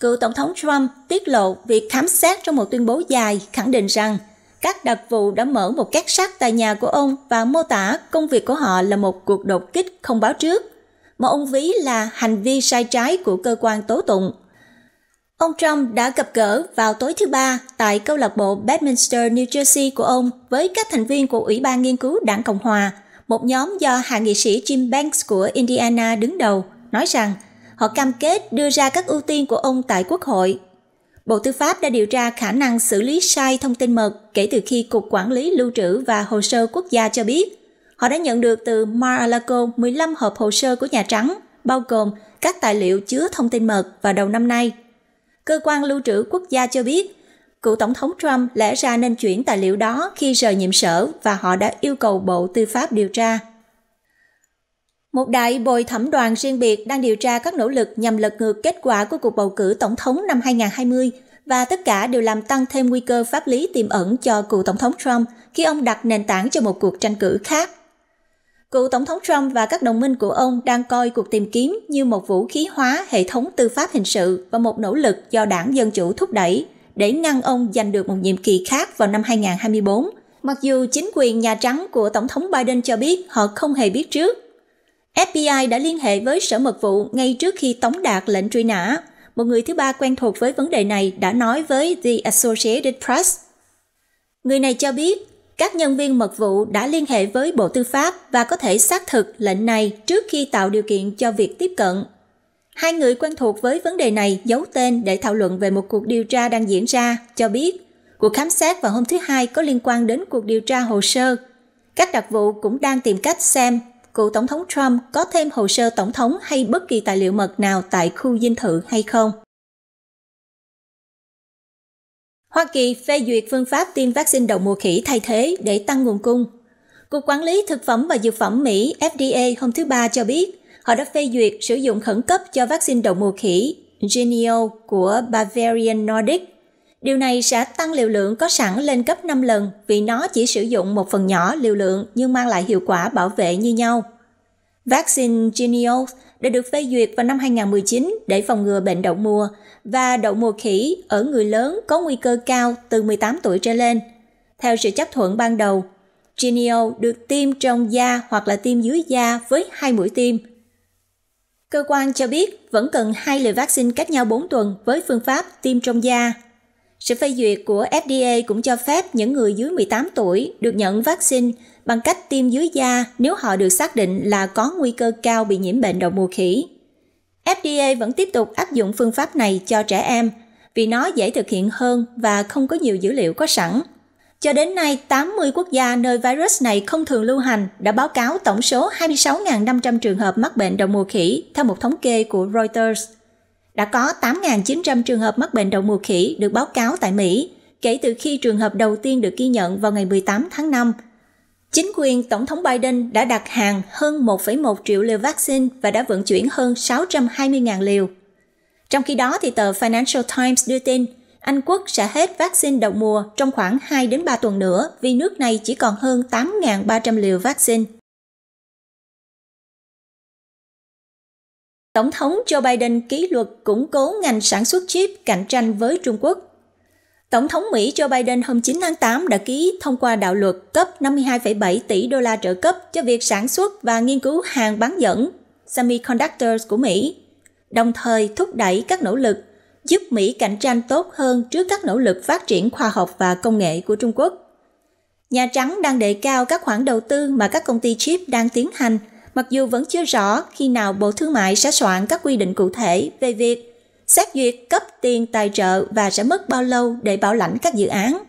Cựu Tổng thống Trump tiết lộ việc khám xét trong một tuyên bố dài khẳng định rằng – các đặc vụ đã mở một két sắt tại nhà của ông và mô tả công việc của họ là một cuộc đột kích không báo trước, mà ông ví là hành vi sai trái của cơ quan tố tụng. Ông Trump đã gặp gỡ vào tối thứ Ba tại câu lạc bộ Bedminster, New Jersey của ông với các thành viên của Ủy ban Nghiên cứu Đảng Cộng Hòa, một nhóm do hạ nghị sĩ Jim Banks của Indiana đứng đầu, nói rằng họ cam kết đưa ra các ưu tiên của ông tại Quốc hội Bộ Tư pháp đã điều tra khả năng xử lý sai thông tin mật kể từ khi Cục Quản lý Lưu trữ và Hồ sơ Quốc gia cho biết họ đã nhận được từ Mar-a-Lago 15 hộp hồ sơ của Nhà Trắng, bao gồm các tài liệu chứa thông tin mật vào đầu năm nay. Cơ quan lưu trữ quốc gia cho biết, cựu Tổng thống Trump lẽ ra nên chuyển tài liệu đó khi rời nhiệm sở và họ đã yêu cầu Bộ Tư pháp điều tra. Một đại bồi thẩm đoàn riêng biệt đang điều tra các nỗ lực nhằm lật ngược kết quả của cuộc bầu cử tổng thống năm 2020 và tất cả đều làm tăng thêm nguy cơ pháp lý tiềm ẩn cho cựu tổng thống Trump khi ông đặt nền tảng cho một cuộc tranh cử khác. Cựu tổng thống Trump và các đồng minh của ông đang coi cuộc tìm kiếm như một vũ khí hóa hệ thống tư pháp hình sự và một nỗ lực do đảng Dân Chủ thúc đẩy để ngăn ông giành được một nhiệm kỳ khác vào năm 2024. Mặc dù chính quyền Nhà Trắng của Tổng thống Biden cho biết họ không hề biết trước FBI đã liên hệ với Sở Mật vụ ngay trước khi tống đạt lệnh truy nã. Một người thứ ba quen thuộc với vấn đề này đã nói với The Associated Press. Người này cho biết, các nhân viên mật vụ đã liên hệ với Bộ Tư pháp và có thể xác thực lệnh này trước khi tạo điều kiện cho việc tiếp cận. Hai người quen thuộc với vấn đề này giấu tên để thảo luận về một cuộc điều tra đang diễn ra, cho biết cuộc khám xét vào hôm thứ Hai có liên quan đến cuộc điều tra hồ sơ. Các đặc vụ cũng đang tìm cách xem cựu Tổng thống Trump có thêm hồ sơ Tổng thống hay bất kỳ tài liệu mật nào tại khu dinh thự hay không. Hoa Kỳ phê duyệt phương pháp tiêm vaccine đậu mùa khỉ thay thế để tăng nguồn cung. Cục Quản lý Thực phẩm và Dược phẩm Mỹ FDA hôm thứ Ba cho biết họ đã phê duyệt sử dụng khẩn cấp cho vaccine đậu mùa khỉ Genio của Bavarian Nordic Điều này sẽ tăng liều lượng có sẵn lên gấp 5 lần vì nó chỉ sử dụng một phần nhỏ liều lượng nhưng mang lại hiệu quả bảo vệ như nhau. Vaccine Genios đã được phê duyệt vào năm 2019 để phòng ngừa bệnh đậu mùa và đậu mùa khỉ ở người lớn có nguy cơ cao từ 18 tuổi trở lên. Theo sự chấp thuận ban đầu, Genio được tiêm trong da hoặc là tiêm dưới da với hai mũi tiêm. Cơ quan cho biết vẫn cần hai liều vaccine cách nhau 4 tuần với phương pháp tiêm trong da. Sự phê duyệt của FDA cũng cho phép những người dưới 18 tuổi được nhận vaccine bằng cách tiêm dưới da nếu họ được xác định là có nguy cơ cao bị nhiễm bệnh đậu mùa khỉ. FDA vẫn tiếp tục áp dụng phương pháp này cho trẻ em vì nó dễ thực hiện hơn và không có nhiều dữ liệu có sẵn. Cho đến nay, 80 quốc gia nơi virus này không thường lưu hành đã báo cáo tổng số 26.500 trường hợp mắc bệnh đậu mùa khỉ theo một thống kê của Reuters – đã có 8.900 trường hợp mắc bệnh đậu mùa khỉ được báo cáo tại Mỹ kể từ khi trường hợp đầu tiên được ghi nhận vào ngày 18 tháng 5. Chính quyền Tổng thống Biden đã đặt hàng hơn 1,1 triệu liều vaccine và đã vận chuyển hơn 620.000 liều. Trong khi đó, thì tờ Financial Times đưa tin Anh Quốc sẽ hết vaccine đậu mùa trong khoảng 2 đến 3 tuần nữa vì nước này chỉ còn hơn 8.300 liều vaccine. Tổng thống Joe Biden ký luật củng cố ngành sản xuất chip cạnh tranh với Trung Quốc. Tổng thống Mỹ Joe Biden hôm 9 tháng 8 đã ký thông qua đạo luật cấp 52,7 tỷ đô la trợ cấp cho việc sản xuất và nghiên cứu hàng bán dẫn semiconductors của Mỹ, đồng thời thúc đẩy các nỗ lực giúp Mỹ cạnh tranh tốt hơn trước các nỗ lực phát triển khoa học và công nghệ của Trung Quốc. Nhà Trắng đang đề cao các khoản đầu tư mà các công ty chip đang tiến hành – mặc dù vẫn chưa rõ khi nào Bộ Thương mại sẽ soạn các quy định cụ thể về việc xét duyệt cấp tiền tài trợ và sẽ mất bao lâu để bảo lãnh các dự án.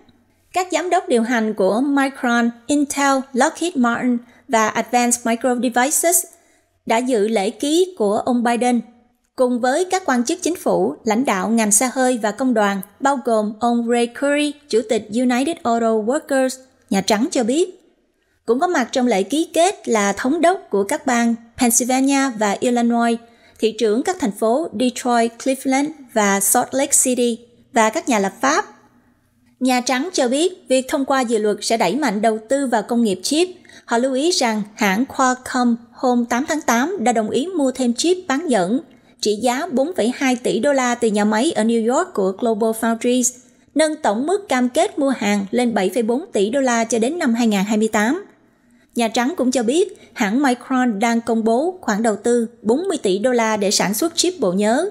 Các giám đốc điều hành của Micron, Intel, Lockheed Martin và Advanced Micro Devices đã dự lễ ký của ông Biden cùng với các quan chức chính phủ, lãnh đạo ngành xe hơi và công đoàn, bao gồm ông Ray Curry, Chủ tịch United Auto Workers, Nhà Trắng cho biết, cũng có mặt trong lễ ký kết là thống đốc của các bang Pennsylvania và Illinois, thị trưởng các thành phố Detroit, Cleveland và Salt Lake City và các nhà lập pháp. Nhà Trắng cho biết việc thông qua dự luật sẽ đẩy mạnh đầu tư vào công nghiệp chip. Họ lưu ý rằng hãng Qualcomm hôm 8 tháng 8 đã đồng ý mua thêm chip bán dẫn trị giá 4,2 tỷ đô la từ nhà máy ở New York của Global Foundries, nâng tổng mức cam kết mua hàng lên 7,4 tỷ đô la cho đến năm 2028 Nhà Trắng cũng cho biết hãng Micron đang công bố khoản đầu tư 40 tỷ đô la để sản xuất chip bộ nhớ,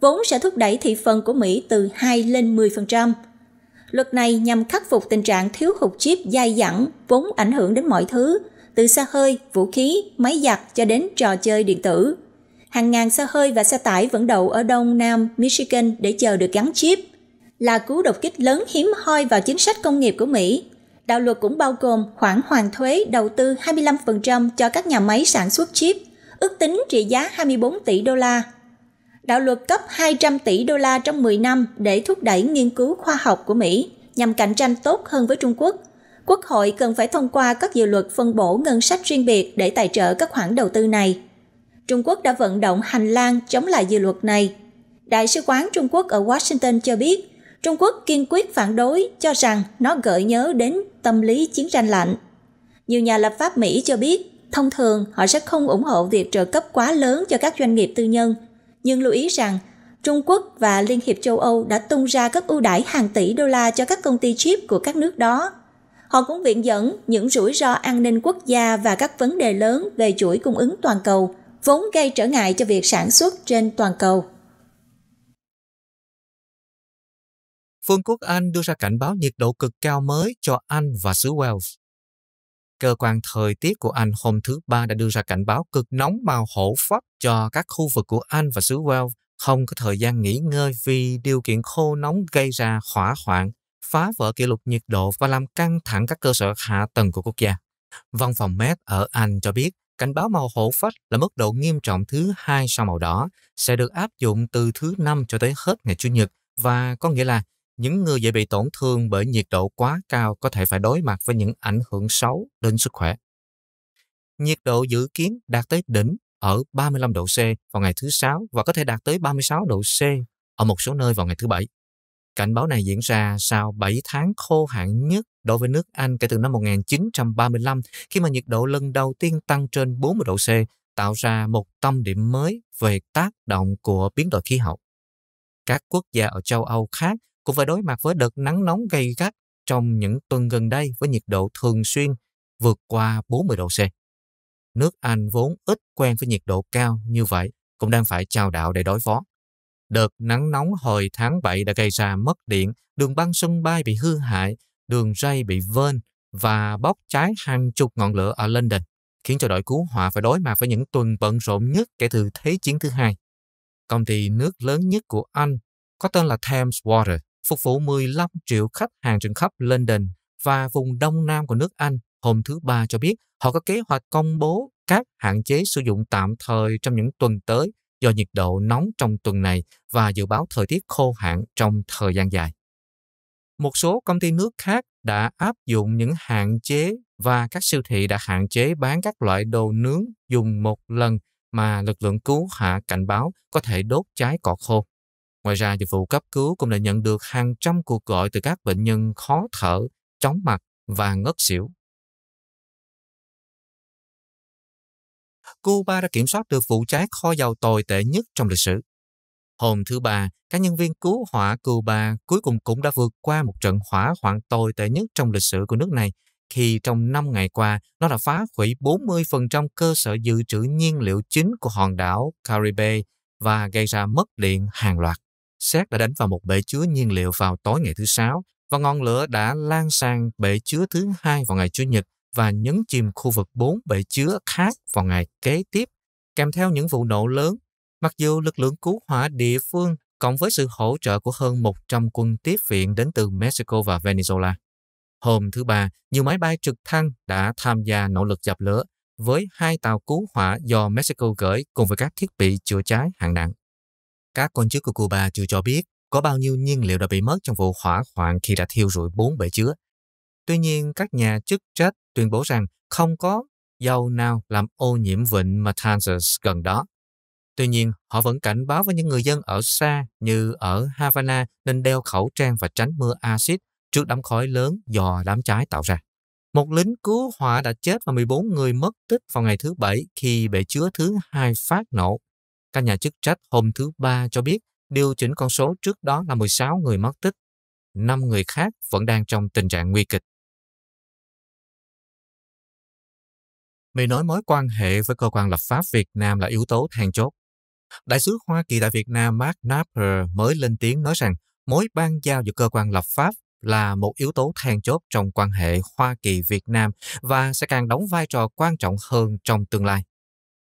vốn sẽ thúc đẩy thị phần của Mỹ từ 2 lên 10%. Luật này nhằm khắc phục tình trạng thiếu hụt chip dai dẳng, vốn ảnh hưởng đến mọi thứ, từ xe hơi, vũ khí, máy giặt cho đến trò chơi điện tử. Hàng ngàn xe hơi và xe tải vẫn đậu ở đông nam Michigan để chờ được gắn chip. Là cú đột kích lớn hiếm hoi vào chính sách công nghiệp của Mỹ đạo luật cũng bao gồm khoản hoàn thuế đầu tư 25% cho các nhà máy sản xuất chip, ước tính trị giá 24 tỷ đô la. Đạo luật cấp 200 tỷ đô la trong 10 năm để thúc đẩy nghiên cứu khoa học của Mỹ nhằm cạnh tranh tốt hơn với Trung Quốc. Quốc hội cần phải thông qua các dự luật phân bổ ngân sách riêng biệt để tài trợ các khoản đầu tư này. Trung Quốc đã vận động hành lang chống lại dự luật này. Đại sứ quán Trung Quốc ở Washington cho biết Trung Quốc kiên quyết phản đối cho rằng nó gợi nhớ đến tâm lý chiến tranh lạnh. Nhiều nhà lập pháp Mỹ cho biết, thông thường họ sẽ không ủng hộ việc trợ cấp quá lớn cho các doanh nghiệp tư nhân, nhưng lưu ý rằng Trung Quốc và Liên hiệp châu Âu đã tung ra các ưu đãi hàng tỷ đô la cho các công ty chip của các nước đó. Họ cũng viện dẫn những rủi ro an ninh quốc gia và các vấn đề lớn về chuỗi cung ứng toàn cầu, vốn gây trở ngại cho việc sản xuất trên toàn cầu. Vương quốc Anh đưa ra cảnh báo nhiệt độ cực cao mới cho Anh và xứ Wales. Cơ quan thời tiết của Anh hôm thứ Ba đã đưa ra cảnh báo cực nóng màu hổ phách cho các khu vực của Anh và xứ Wales không có thời gian nghỉ ngơi vì điều kiện khô nóng gây ra hỏa hoạn, phá vỡ kỷ lục nhiệt độ và làm căng thẳng các cơ sở hạ tầng của quốc gia. Văn phòng Met ở Anh cho biết cảnh báo màu hổ phách là mức độ nghiêm trọng thứ hai sau màu đỏ sẽ được áp dụng từ thứ năm cho tới hết ngày Chủ nhật và có nghĩa là những người dễ bị tổn thương bởi nhiệt độ quá cao có thể phải đối mặt với những ảnh hưởng xấu đến sức khỏe. Nhiệt độ dự kiến đạt tới đỉnh ở 35 độ C vào ngày thứ Sáu và có thể đạt tới 36 độ C ở một số nơi vào ngày thứ Bảy. Cảnh báo này diễn ra sau 7 tháng khô hạn nhất đối với nước Anh kể từ năm 1935 khi mà nhiệt độ lần đầu tiên tăng trên 40 độ C tạo ra một tâm điểm mới về tác động của biến đổi khí hậu. Các quốc gia ở châu Âu khác cũng phải đối mặt với đợt nắng nóng gay gắt trong những tuần gần đây với nhiệt độ thường xuyên vượt qua 40 độ C. Nước Anh vốn ít quen với nhiệt độ cao như vậy cũng đang phải chào đạo để đối phó. Đợt nắng nóng hồi tháng 7 đã gây ra mất điện, đường băng sân bay bị hư hại, đường ray bị vên và bốc cháy hàng chục ngọn lửa ở London, khiến cho đội cứu hỏa phải đối mặt với những tuần bận rộn nhất kể từ Thế chiến thứ hai. Công ty nước lớn nhất của Anh có tên là Thames Water phục vụ 15 triệu khách hàng trên khắp London và vùng đông nam của nước Anh hôm thứ Ba cho biết họ có kế hoạch công bố các hạn chế sử dụng tạm thời trong những tuần tới do nhiệt độ nóng trong tuần này và dự báo thời tiết khô hạn trong thời gian dài. Một số công ty nước khác đã áp dụng những hạn chế và các siêu thị đã hạn chế bán các loại đồ nướng dùng một lần mà lực lượng cứu hỏa cảnh báo có thể đốt cháy cỏ khô. Ngoài ra, dịch vụ cấp cứu cũng đã nhận được hàng trăm cuộc gọi từ các bệnh nhân khó thở, chóng mặt và ngất xỉu. Cuba đã kiểm soát được vụ cháy kho dầu tồi tệ nhất trong lịch sử. Hôm thứ Ba, các nhân viên cứu hỏa Cuba cuối cùng cũng đã vượt qua một trận hỏa hoạn tồi tệ nhất trong lịch sử của nước này khi trong 5 ngày qua nó đã phá hủy 40% cơ sở dự trữ nhiên liệu chính của hòn đảo Caribe và gây ra mất điện hàng loạt. Xét đã đánh vào một bể chứa nhiên liệu vào tối ngày thứ Sáu và ngọn lửa đã lan sang bể chứa thứ hai vào ngày Chủ nhật và nhấn chìm khu vực bốn bể chứa khác vào ngày kế tiếp, kèm theo những vụ nổ lớn. Mặc dù lực lượng cứu hỏa địa phương cộng với sự hỗ trợ của hơn 100 quân tiếp viện đến từ Mexico và Venezuela. Hôm thứ Ba, nhiều máy bay trực thăng đã tham gia nỗ lực dập lửa với hai tàu cứu hỏa do Mexico gửi cùng với các thiết bị chữa cháy hạng nặng. Các quan chức của Cuba chưa cho biết có bao nhiêu nhiên liệu đã bị mất trong vụ hỏa hoạn khi đã thiêu rụi bốn bể chứa. Tuy nhiên, các nhà chức trách tuyên bố rằng không có dầu nào làm ô nhiễm vịnh Matanzas gần đó. Tuy nhiên, họ vẫn cảnh báo với những người dân ở xa như ở Havana nên đeo khẩu trang và tránh mưa axit trước đám khói lớn do đám cháy tạo ra. Một lính cứu hỏa đã chết và 14 người mất tích vào ngày thứ Bảy khi bể chứa thứ hai phát nổ các nhà chức trách hôm thứ Ba cho biết điều chỉnh con số trước đó là 16 người mất tích. 5 người khác vẫn đang trong tình trạng nguy kịch. Mỹ nói mối quan hệ với cơ quan lập pháp Việt Nam là yếu tố then chốt. Đại sứ Hoa Kỳ tại Việt Nam Mark Napper mới lên tiếng nói rằng mối ban giao giữa cơ quan lập pháp là một yếu tố then chốt trong quan hệ Hoa Kỳ-Việt Nam và sẽ càng đóng vai trò quan trọng hơn trong tương lai.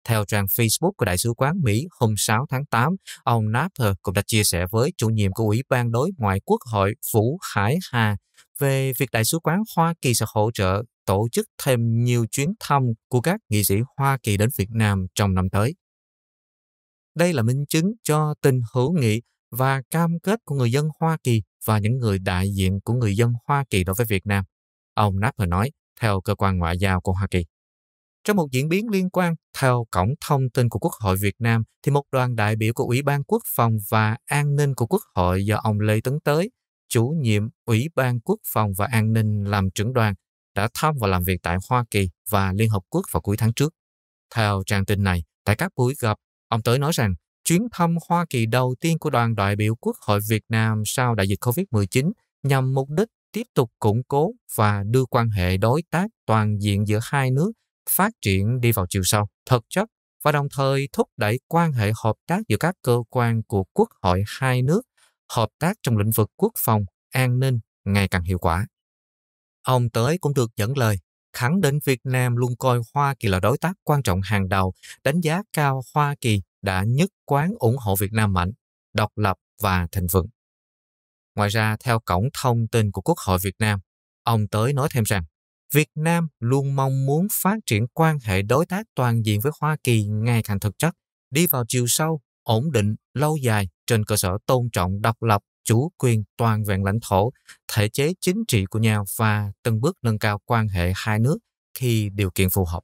Theo trang Facebook của Đại sứ quán Mỹ hôm 6 tháng 8, ông Napper cũng đã chia sẻ với chủ nhiệm của Ủy ban Đối ngoại Quốc hội Vũ Hải Hà về việc Đại sứ quán Hoa Kỳ sẽ hỗ trợ tổ chức thêm nhiều chuyến thăm của các nghị sĩ Hoa Kỳ đến Việt Nam trong năm tới. Đây là minh chứng cho tình hữu nghị và cam kết của người dân Hoa Kỳ và những người đại diện của người dân Hoa Kỳ đối với Việt Nam. Ông Napper nói, theo cơ quan ngoại giao của Hoa Kỳ. Trong một diễn biến liên quan, theo cổng thông tin của Quốc hội Việt Nam, thì một đoàn đại biểu của Ủy ban Quốc phòng và An ninh của Quốc hội do ông Lê Tấn Tới, chủ nhiệm Ủy ban Quốc phòng và An ninh làm trưởng đoàn, đã thăm và làm việc tại Hoa Kỳ và Liên Hợp Quốc vào cuối tháng trước. Theo trang tin này, tại các buổi gặp, ông Tới nói rằng chuyến thăm Hoa Kỳ đầu tiên của đoàn đại biểu Quốc hội Việt Nam sau đại dịch COVID-19 nhằm mục đích tiếp tục củng cố và đưa quan hệ đối tác toàn diện giữa hai nước phát triển đi vào chiều sâu, thực chất và đồng thời thúc đẩy quan hệ hợp tác giữa các cơ quan của quốc hội hai nước, hợp tác trong lĩnh vực quốc phòng, an ninh ngày càng hiệu quả. Ông tới cũng được dẫn lời, khẳng định Việt Nam luôn coi Hoa Kỳ là đối tác quan trọng hàng đầu, đánh giá cao Hoa Kỳ đã nhất quán ủng hộ Việt Nam mạnh, độc lập và thịnh vượng. Ngoài ra, theo cổng thông tin của Quốc hội Việt Nam, ông tới nói thêm rằng Việt Nam luôn mong muốn phát triển quan hệ đối tác toàn diện với Hoa Kỳ ngày càng thực chất, đi vào chiều sâu, ổn định, lâu dài trên cơ sở tôn trọng độc lập, chủ quyền toàn vẹn lãnh thổ, thể chế chính trị của nhau và từng bước nâng cao quan hệ hai nước khi điều kiện phù hợp.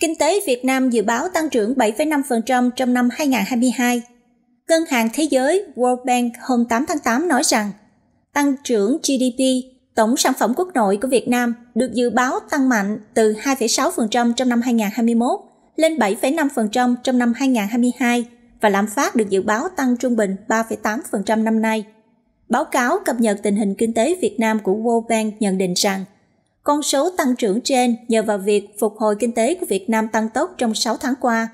Kinh tế Việt Nam dự báo tăng trưởng 7,5% trong năm 2022. Ngân hàng Thế giới World Bank hôm 8 tháng 8 nói rằng tăng trưởng GDP, tổng sản phẩm quốc nội của Việt Nam được dự báo tăng mạnh từ 2,6% trong năm 2021 lên 7,5% trong năm 2022 và lạm phát được dự báo tăng trung bình 3,8% năm nay. Báo cáo cập nhật tình hình kinh tế Việt Nam của World Bank nhận định rằng, con số tăng trưởng trên nhờ vào việc phục hồi kinh tế của Việt Nam tăng tốc trong 6 tháng qua,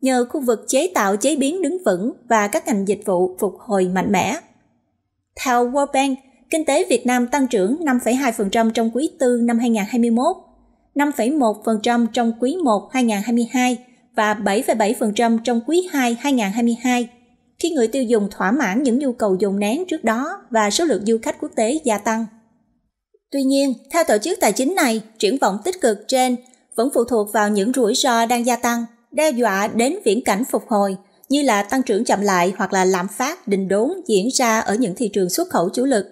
nhờ khu vực chế tạo chế biến đứng vững và các ngành dịch vụ phục hồi mạnh mẽ. Theo World Bank, kinh tế Việt Nam tăng trưởng 5,2% trong quý 4 năm 2021, 5,1% trong quý 1 2022 và 7,7% trong quý 2 2022, khi người tiêu dùng thỏa mãn những nhu cầu dùng nén trước đó và số lượng du khách quốc tế gia tăng. Tuy nhiên, theo tổ chức tài chính này, triển vọng tích cực trên vẫn phụ thuộc vào những rủi ro đang gia tăng, đe dọa đến viễn cảnh phục hồi – như là tăng trưởng chậm lại hoặc là lạm phát đình đốn diễn ra ở những thị trường xuất khẩu chủ lực.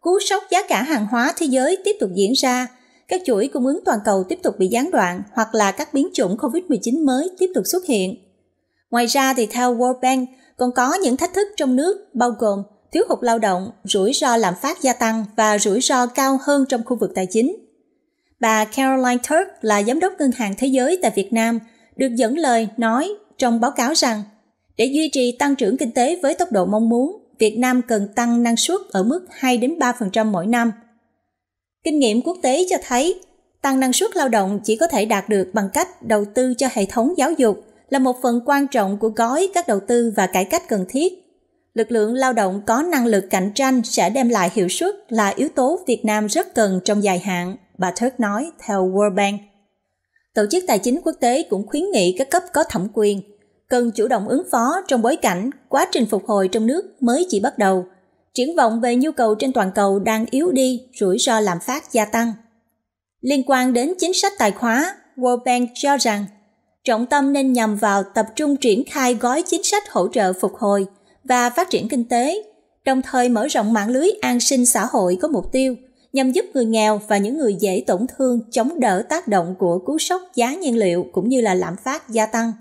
Cú sốc giá cả hàng hóa thế giới tiếp tục diễn ra, các chuỗi cung ứng toàn cầu tiếp tục bị gián đoạn hoặc là các biến chủng COVID-19 mới tiếp tục xuất hiện. Ngoài ra thì theo World Bank còn có những thách thức trong nước bao gồm thiếu hụt lao động, rủi ro lạm phát gia tăng và rủi ro cao hơn trong khu vực tài chính. Bà Caroline Turk là giám đốc ngân hàng thế giới tại Việt Nam, được dẫn lời nói trong báo cáo rằng để duy trì tăng trưởng kinh tế với tốc độ mong muốn, Việt Nam cần tăng năng suất ở mức 2 đến 3% mỗi năm. Kinh nghiệm quốc tế cho thấy, tăng năng suất lao động chỉ có thể đạt được bằng cách đầu tư cho hệ thống giáo dục là một phần quan trọng của gói các đầu tư và cải cách cần thiết. Lực lượng lao động có năng lực cạnh tranh sẽ đem lại hiệu suất là yếu tố Việt Nam rất cần trong dài hạn, bà Thớt nói theo World Bank. Tổ chức Tài chính Quốc tế cũng khuyến nghị các cấp có thẩm quyền cần chủ động ứng phó trong bối cảnh quá trình phục hồi trong nước mới chỉ bắt đầu. Triển vọng về nhu cầu trên toàn cầu đang yếu đi, rủi ro lạm phát gia tăng. Liên quan đến chính sách tài khóa, World Bank cho rằng trọng tâm nên nhằm vào tập trung triển khai gói chính sách hỗ trợ phục hồi và phát triển kinh tế, đồng thời mở rộng mạng lưới an sinh xã hội có mục tiêu nhằm giúp người nghèo và những người dễ tổn thương chống đỡ tác động của cú sốc giá nhiên liệu cũng như là lạm phát gia tăng.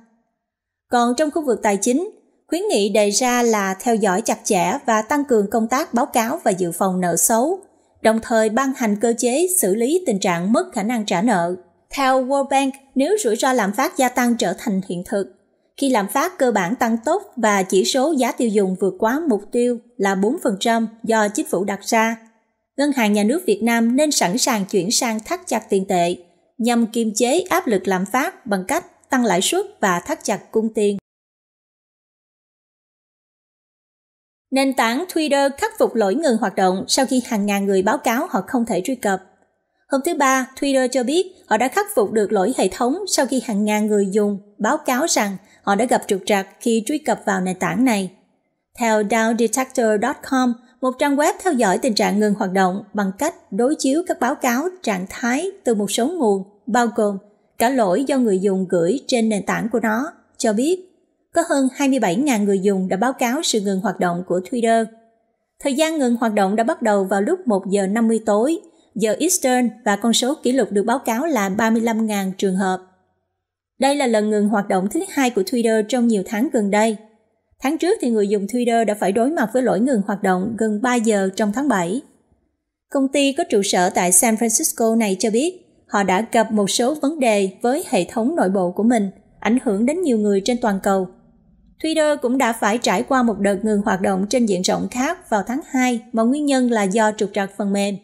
Còn trong khu vực tài chính, khuyến nghị đề ra là theo dõi chặt chẽ và tăng cường công tác báo cáo và dự phòng nợ xấu, đồng thời ban hành cơ chế xử lý tình trạng mất khả năng trả nợ. Theo World Bank, nếu rủi ro lạm phát gia tăng trở thành hiện thực, khi lạm phát cơ bản tăng tốc và chỉ số giá tiêu dùng vượt quá mục tiêu là 4% do chính phủ đặt ra, Ngân hàng Nhà nước Việt Nam nên sẵn sàng chuyển sang thắt chặt tiền tệ nhằm kiềm chế áp lực lạm phát bằng cách tăng lãi suất và thắt chặt cung tiền. Nền tảng Twitter khắc phục lỗi ngừng hoạt động sau khi hàng ngàn người báo cáo họ không thể truy cập. Hôm thứ Ba, Twitter cho biết họ đã khắc phục được lỗi hệ thống sau khi hàng ngàn người dùng báo cáo rằng họ đã gặp trục trặc khi truy cập vào nền tảng này. Theo dowdetector com một trang web theo dõi tình trạng ngừng hoạt động bằng cách đối chiếu các báo cáo trạng thái từ một số nguồn, bao gồm cả lỗi do người dùng gửi trên nền tảng của nó, cho biết có hơn 27.000 người dùng đã báo cáo sự ngừng hoạt động của Twitter. Thời gian ngừng hoạt động đã bắt đầu vào lúc 1 giờ 50 tối, giờ Eastern và con số kỷ lục được báo cáo là 35.000 trường hợp. Đây là lần ngừng hoạt động thứ hai của Twitter trong nhiều tháng gần đây. Tháng trước thì người dùng Twitter đã phải đối mặt với lỗi ngừng hoạt động gần 3 giờ trong tháng 7. Công ty có trụ sở tại San Francisco này cho biết họ đã gặp một số vấn đề với hệ thống nội bộ của mình, ảnh hưởng đến nhiều người trên toàn cầu. Twitter cũng đã phải trải qua một đợt ngừng hoạt động trên diện rộng khác vào tháng 2 mà nguyên nhân là do trục trặc phần mềm.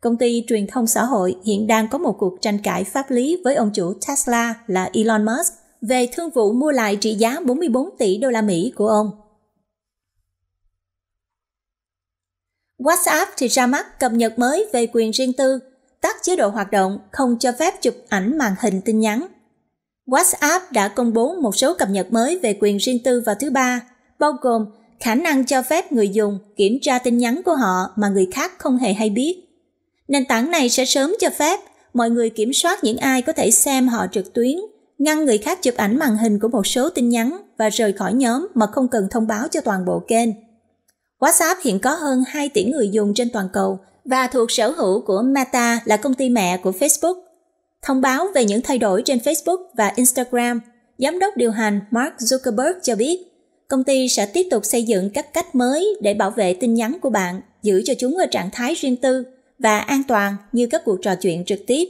Công ty truyền thông xã hội hiện đang có một cuộc tranh cãi pháp lý với ông chủ Tesla là Elon Musk về thương vụ mua lại trị giá 44 tỷ đô la Mỹ của ông. WhatsApp thì ra mắt cập nhật mới về quyền riêng tư tắt chế độ hoạt động không cho phép chụp ảnh màn hình tin nhắn. WhatsApp đã công bố một số cập nhật mới về quyền riêng tư vào thứ ba, bao gồm khả năng cho phép người dùng kiểm tra tin nhắn của họ mà người khác không hề hay biết. Nền tảng này sẽ sớm cho phép mọi người kiểm soát những ai có thể xem họ trực tuyến, ngăn người khác chụp ảnh màn hình của một số tin nhắn và rời khỏi nhóm mà không cần thông báo cho toàn bộ kênh. WhatsApp hiện có hơn 2 tỷ người dùng trên toàn cầu và thuộc sở hữu của Meta là công ty mẹ của Facebook. Thông báo về những thay đổi trên Facebook và Instagram, giám đốc điều hành Mark Zuckerberg cho biết, công ty sẽ tiếp tục xây dựng các cách mới để bảo vệ tin nhắn của bạn, giữ cho chúng ở trạng thái riêng tư và an toàn như các cuộc trò chuyện trực tiếp.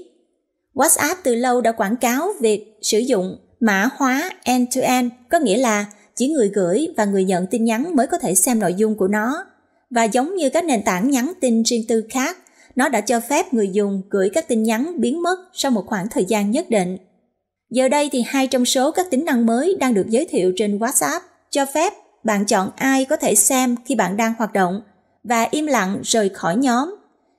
WhatsApp từ lâu đã quảng cáo việc sử dụng mã hóa end-to-end, có nghĩa là chỉ người gửi và người nhận tin nhắn mới có thể xem nội dung của nó và giống như các nền tảng nhắn tin riêng tư khác, nó đã cho phép người dùng gửi các tin nhắn biến mất sau một khoảng thời gian nhất định. Giờ đây thì hai trong số các tính năng mới đang được giới thiệu trên WhatsApp cho phép bạn chọn ai có thể xem khi bạn đang hoạt động và im lặng rời khỏi nhóm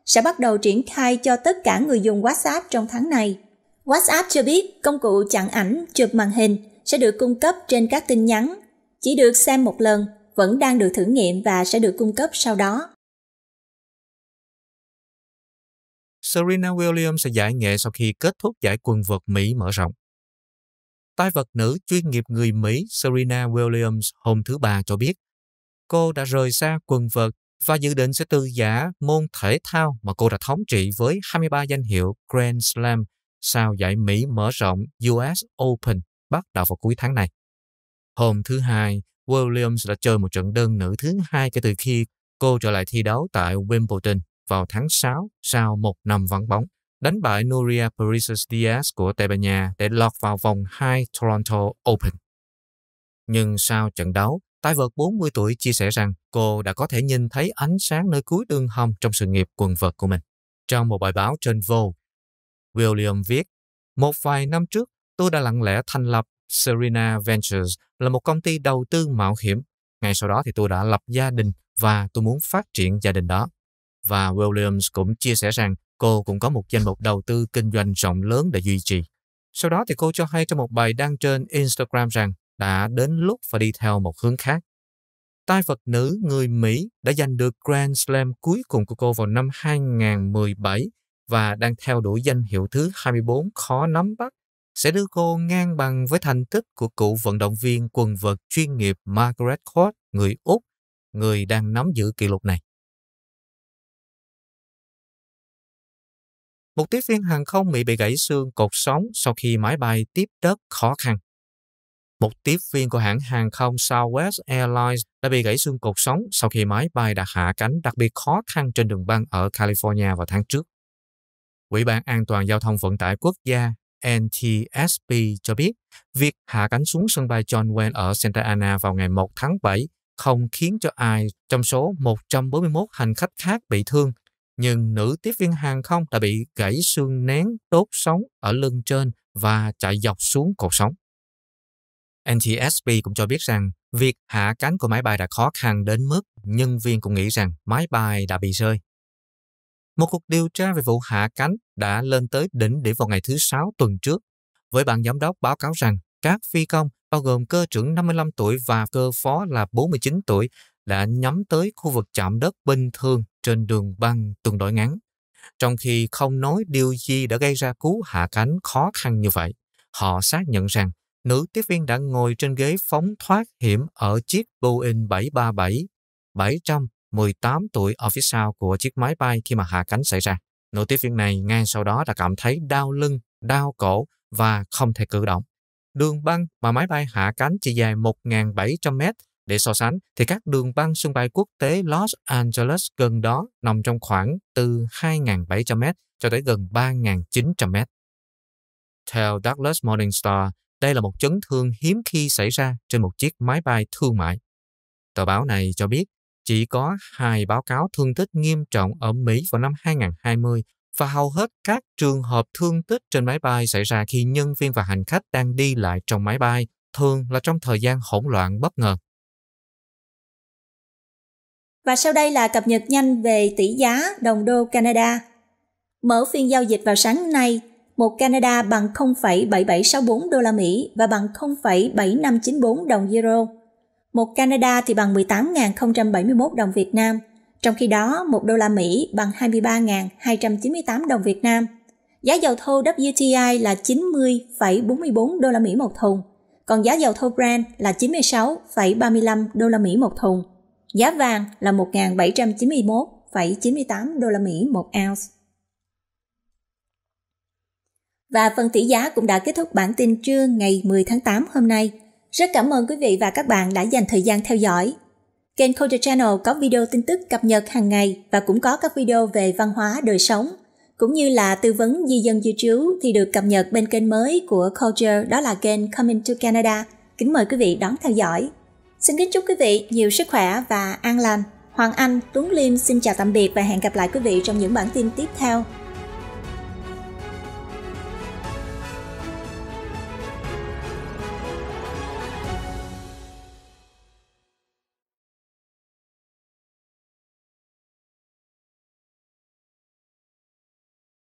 sẽ bắt đầu triển khai cho tất cả người dùng WhatsApp trong tháng này. WhatsApp cho biết công cụ chặn ảnh chụp màn hình sẽ được cung cấp trên các tin nhắn, chỉ được xem một lần vẫn đang được thử nghiệm và sẽ được cung cấp sau đó. Serena Williams sẽ giải nghệ sau khi kết thúc giải quần vợt Mỹ mở rộng. Tay vật nữ chuyên nghiệp người Mỹ Serena Williams hôm thứ Ba cho biết, cô đã rời xa quần vợt và dự định sẽ từ giả môn thể thao mà cô đã thống trị với 23 danh hiệu Grand Slam sau giải Mỹ mở rộng US Open bắt đầu vào cuối tháng này. Hôm thứ Hai, Williams đã chơi một trận đơn nữ thứ hai kể từ khi cô trở lại thi đấu tại Wimbledon vào tháng 6 sau một năm vắng bóng, đánh bại Nuria Parises Diaz của Tây Ban Nha để lọt vào vòng 2 Toronto Open. Nhưng sau trận đấu, tay vợt 40 tuổi chia sẻ rằng cô đã có thể nhìn thấy ánh sáng nơi cuối đường hầm trong sự nghiệp quần vợt của mình. Trong một bài báo trên Vogue, William viết, Một vài năm trước, tôi đã lặng lẽ thành lập Serena Ventures là một công ty đầu tư mạo hiểm. Ngay sau đó thì tôi đã lập gia đình và tôi muốn phát triển gia đình đó. Và Williams cũng chia sẻ rằng cô cũng có một danh mục đầu tư kinh doanh rộng lớn để duy trì. Sau đó thì cô cho hay trong một bài đăng trên Instagram rằng đã đến lúc phải đi theo một hướng khác. Tai vật nữ người Mỹ đã giành được Grand Slam cuối cùng của cô vào năm 2017 và đang theo đuổi danh hiệu thứ 24 khó nắm bắt sẽ đưa cô ngang bằng với thành tích của cựu vận động viên quần vợt chuyên nghiệp Margaret Court, người Úc, người đang nắm giữ kỷ lục này. Một tiếp viên hàng không bị bị gãy xương cột sống sau khi máy bay tiếp đất khó khăn. Một tiếp viên của hãng hàng không Southwest Airlines đã bị gãy xương cột sống sau khi máy bay đã hạ cánh đặc biệt khó khăn trên đường băng ở California vào tháng trước. Ủy ban An toàn Giao thông Vận tải Quốc gia NTSB cho biết, việc hạ cánh xuống sân bay John Wayne ở Santa Ana vào ngày 1 tháng 7 không khiến cho ai trong số 141 hành khách khác bị thương, nhưng nữ tiếp viên hàng không đã bị gãy xương nén đốt sống ở lưng trên và chạy dọc xuống cột sống. NTSB cũng cho biết rằng việc hạ cánh của máy bay đã khó khăn đến mức nhân viên cũng nghĩ rằng máy bay đã bị rơi. Một cuộc điều tra về vụ hạ cánh đã lên tới đỉnh điểm vào ngày thứ Sáu tuần trước, với bản giám đốc báo cáo rằng các phi công, bao gồm cơ trưởng 55 tuổi và cơ phó là 49 tuổi, đã nhắm tới khu vực chạm đất bình thường trên đường băng tuần đội ngắn. Trong khi không nói điều gì đã gây ra cú hạ cánh khó khăn như vậy, họ xác nhận rằng nữ tiếp viên đã ngồi trên ghế phóng thoát hiểm ở chiếc Boeing 737 700 18 tuổi ở phía sau của chiếc máy bay khi mà hạ cánh xảy ra. Nữ tiếp viên này ngay sau đó đã cảm thấy đau lưng, đau cổ và không thể cử động. Đường băng mà máy bay hạ cánh chỉ dài 1.700 mét. Để so sánh thì các đường băng sân bay quốc tế Los Angeles gần đó nằm trong khoảng từ 2.700 mét cho tới gần 3.900 mét. Theo Douglas Morningstar, đây là một chấn thương hiếm khi xảy ra trên một chiếc máy bay thương mại. Tờ báo này cho biết chỉ có hai báo cáo thương tích nghiêm trọng ở Mỹ vào năm 2020 và hầu hết các trường hợp thương tích trên máy bay xảy ra khi nhân viên và hành khách đang đi lại trong máy bay, thường là trong thời gian hỗn loạn bất ngờ. Và sau đây là cập nhật nhanh về tỷ giá đồng đô Canada. Mở phiên giao dịch vào sáng nay, một Canada bằng 0,7764 đô la Mỹ và bằng 0,7594 đồng euro một Canada thì bằng 18.071 đồng Việt Nam, trong khi đó 1 đô la Mỹ bằng 23.298 đồng Việt Nam. Giá dầu thô WTI là 90,44 đô la Mỹ một thùng, còn giá dầu thô Brent là 96,35 đô la Mỹ một thùng. Giá vàng là 1.791,98 đô la Mỹ một ounce. Và phần tỷ giá cũng đã kết thúc bản tin trưa ngày 10 tháng 8 hôm nay – rất cảm ơn quý vị và các bạn đã dành thời gian theo dõi. Kênh Culture Channel có video tin tức cập nhật hàng ngày và cũng có các video về văn hóa đời sống, cũng như là tư vấn di dân di trú thì được cập nhật bên kênh mới của Culture đó là kênh Coming to Canada. Kính mời quý vị đón theo dõi. Xin kính chúc quý vị nhiều sức khỏe và an lành. Hoàng Anh, Tuấn Liêm xin chào tạm biệt và hẹn gặp lại quý vị trong những bản tin tiếp theo.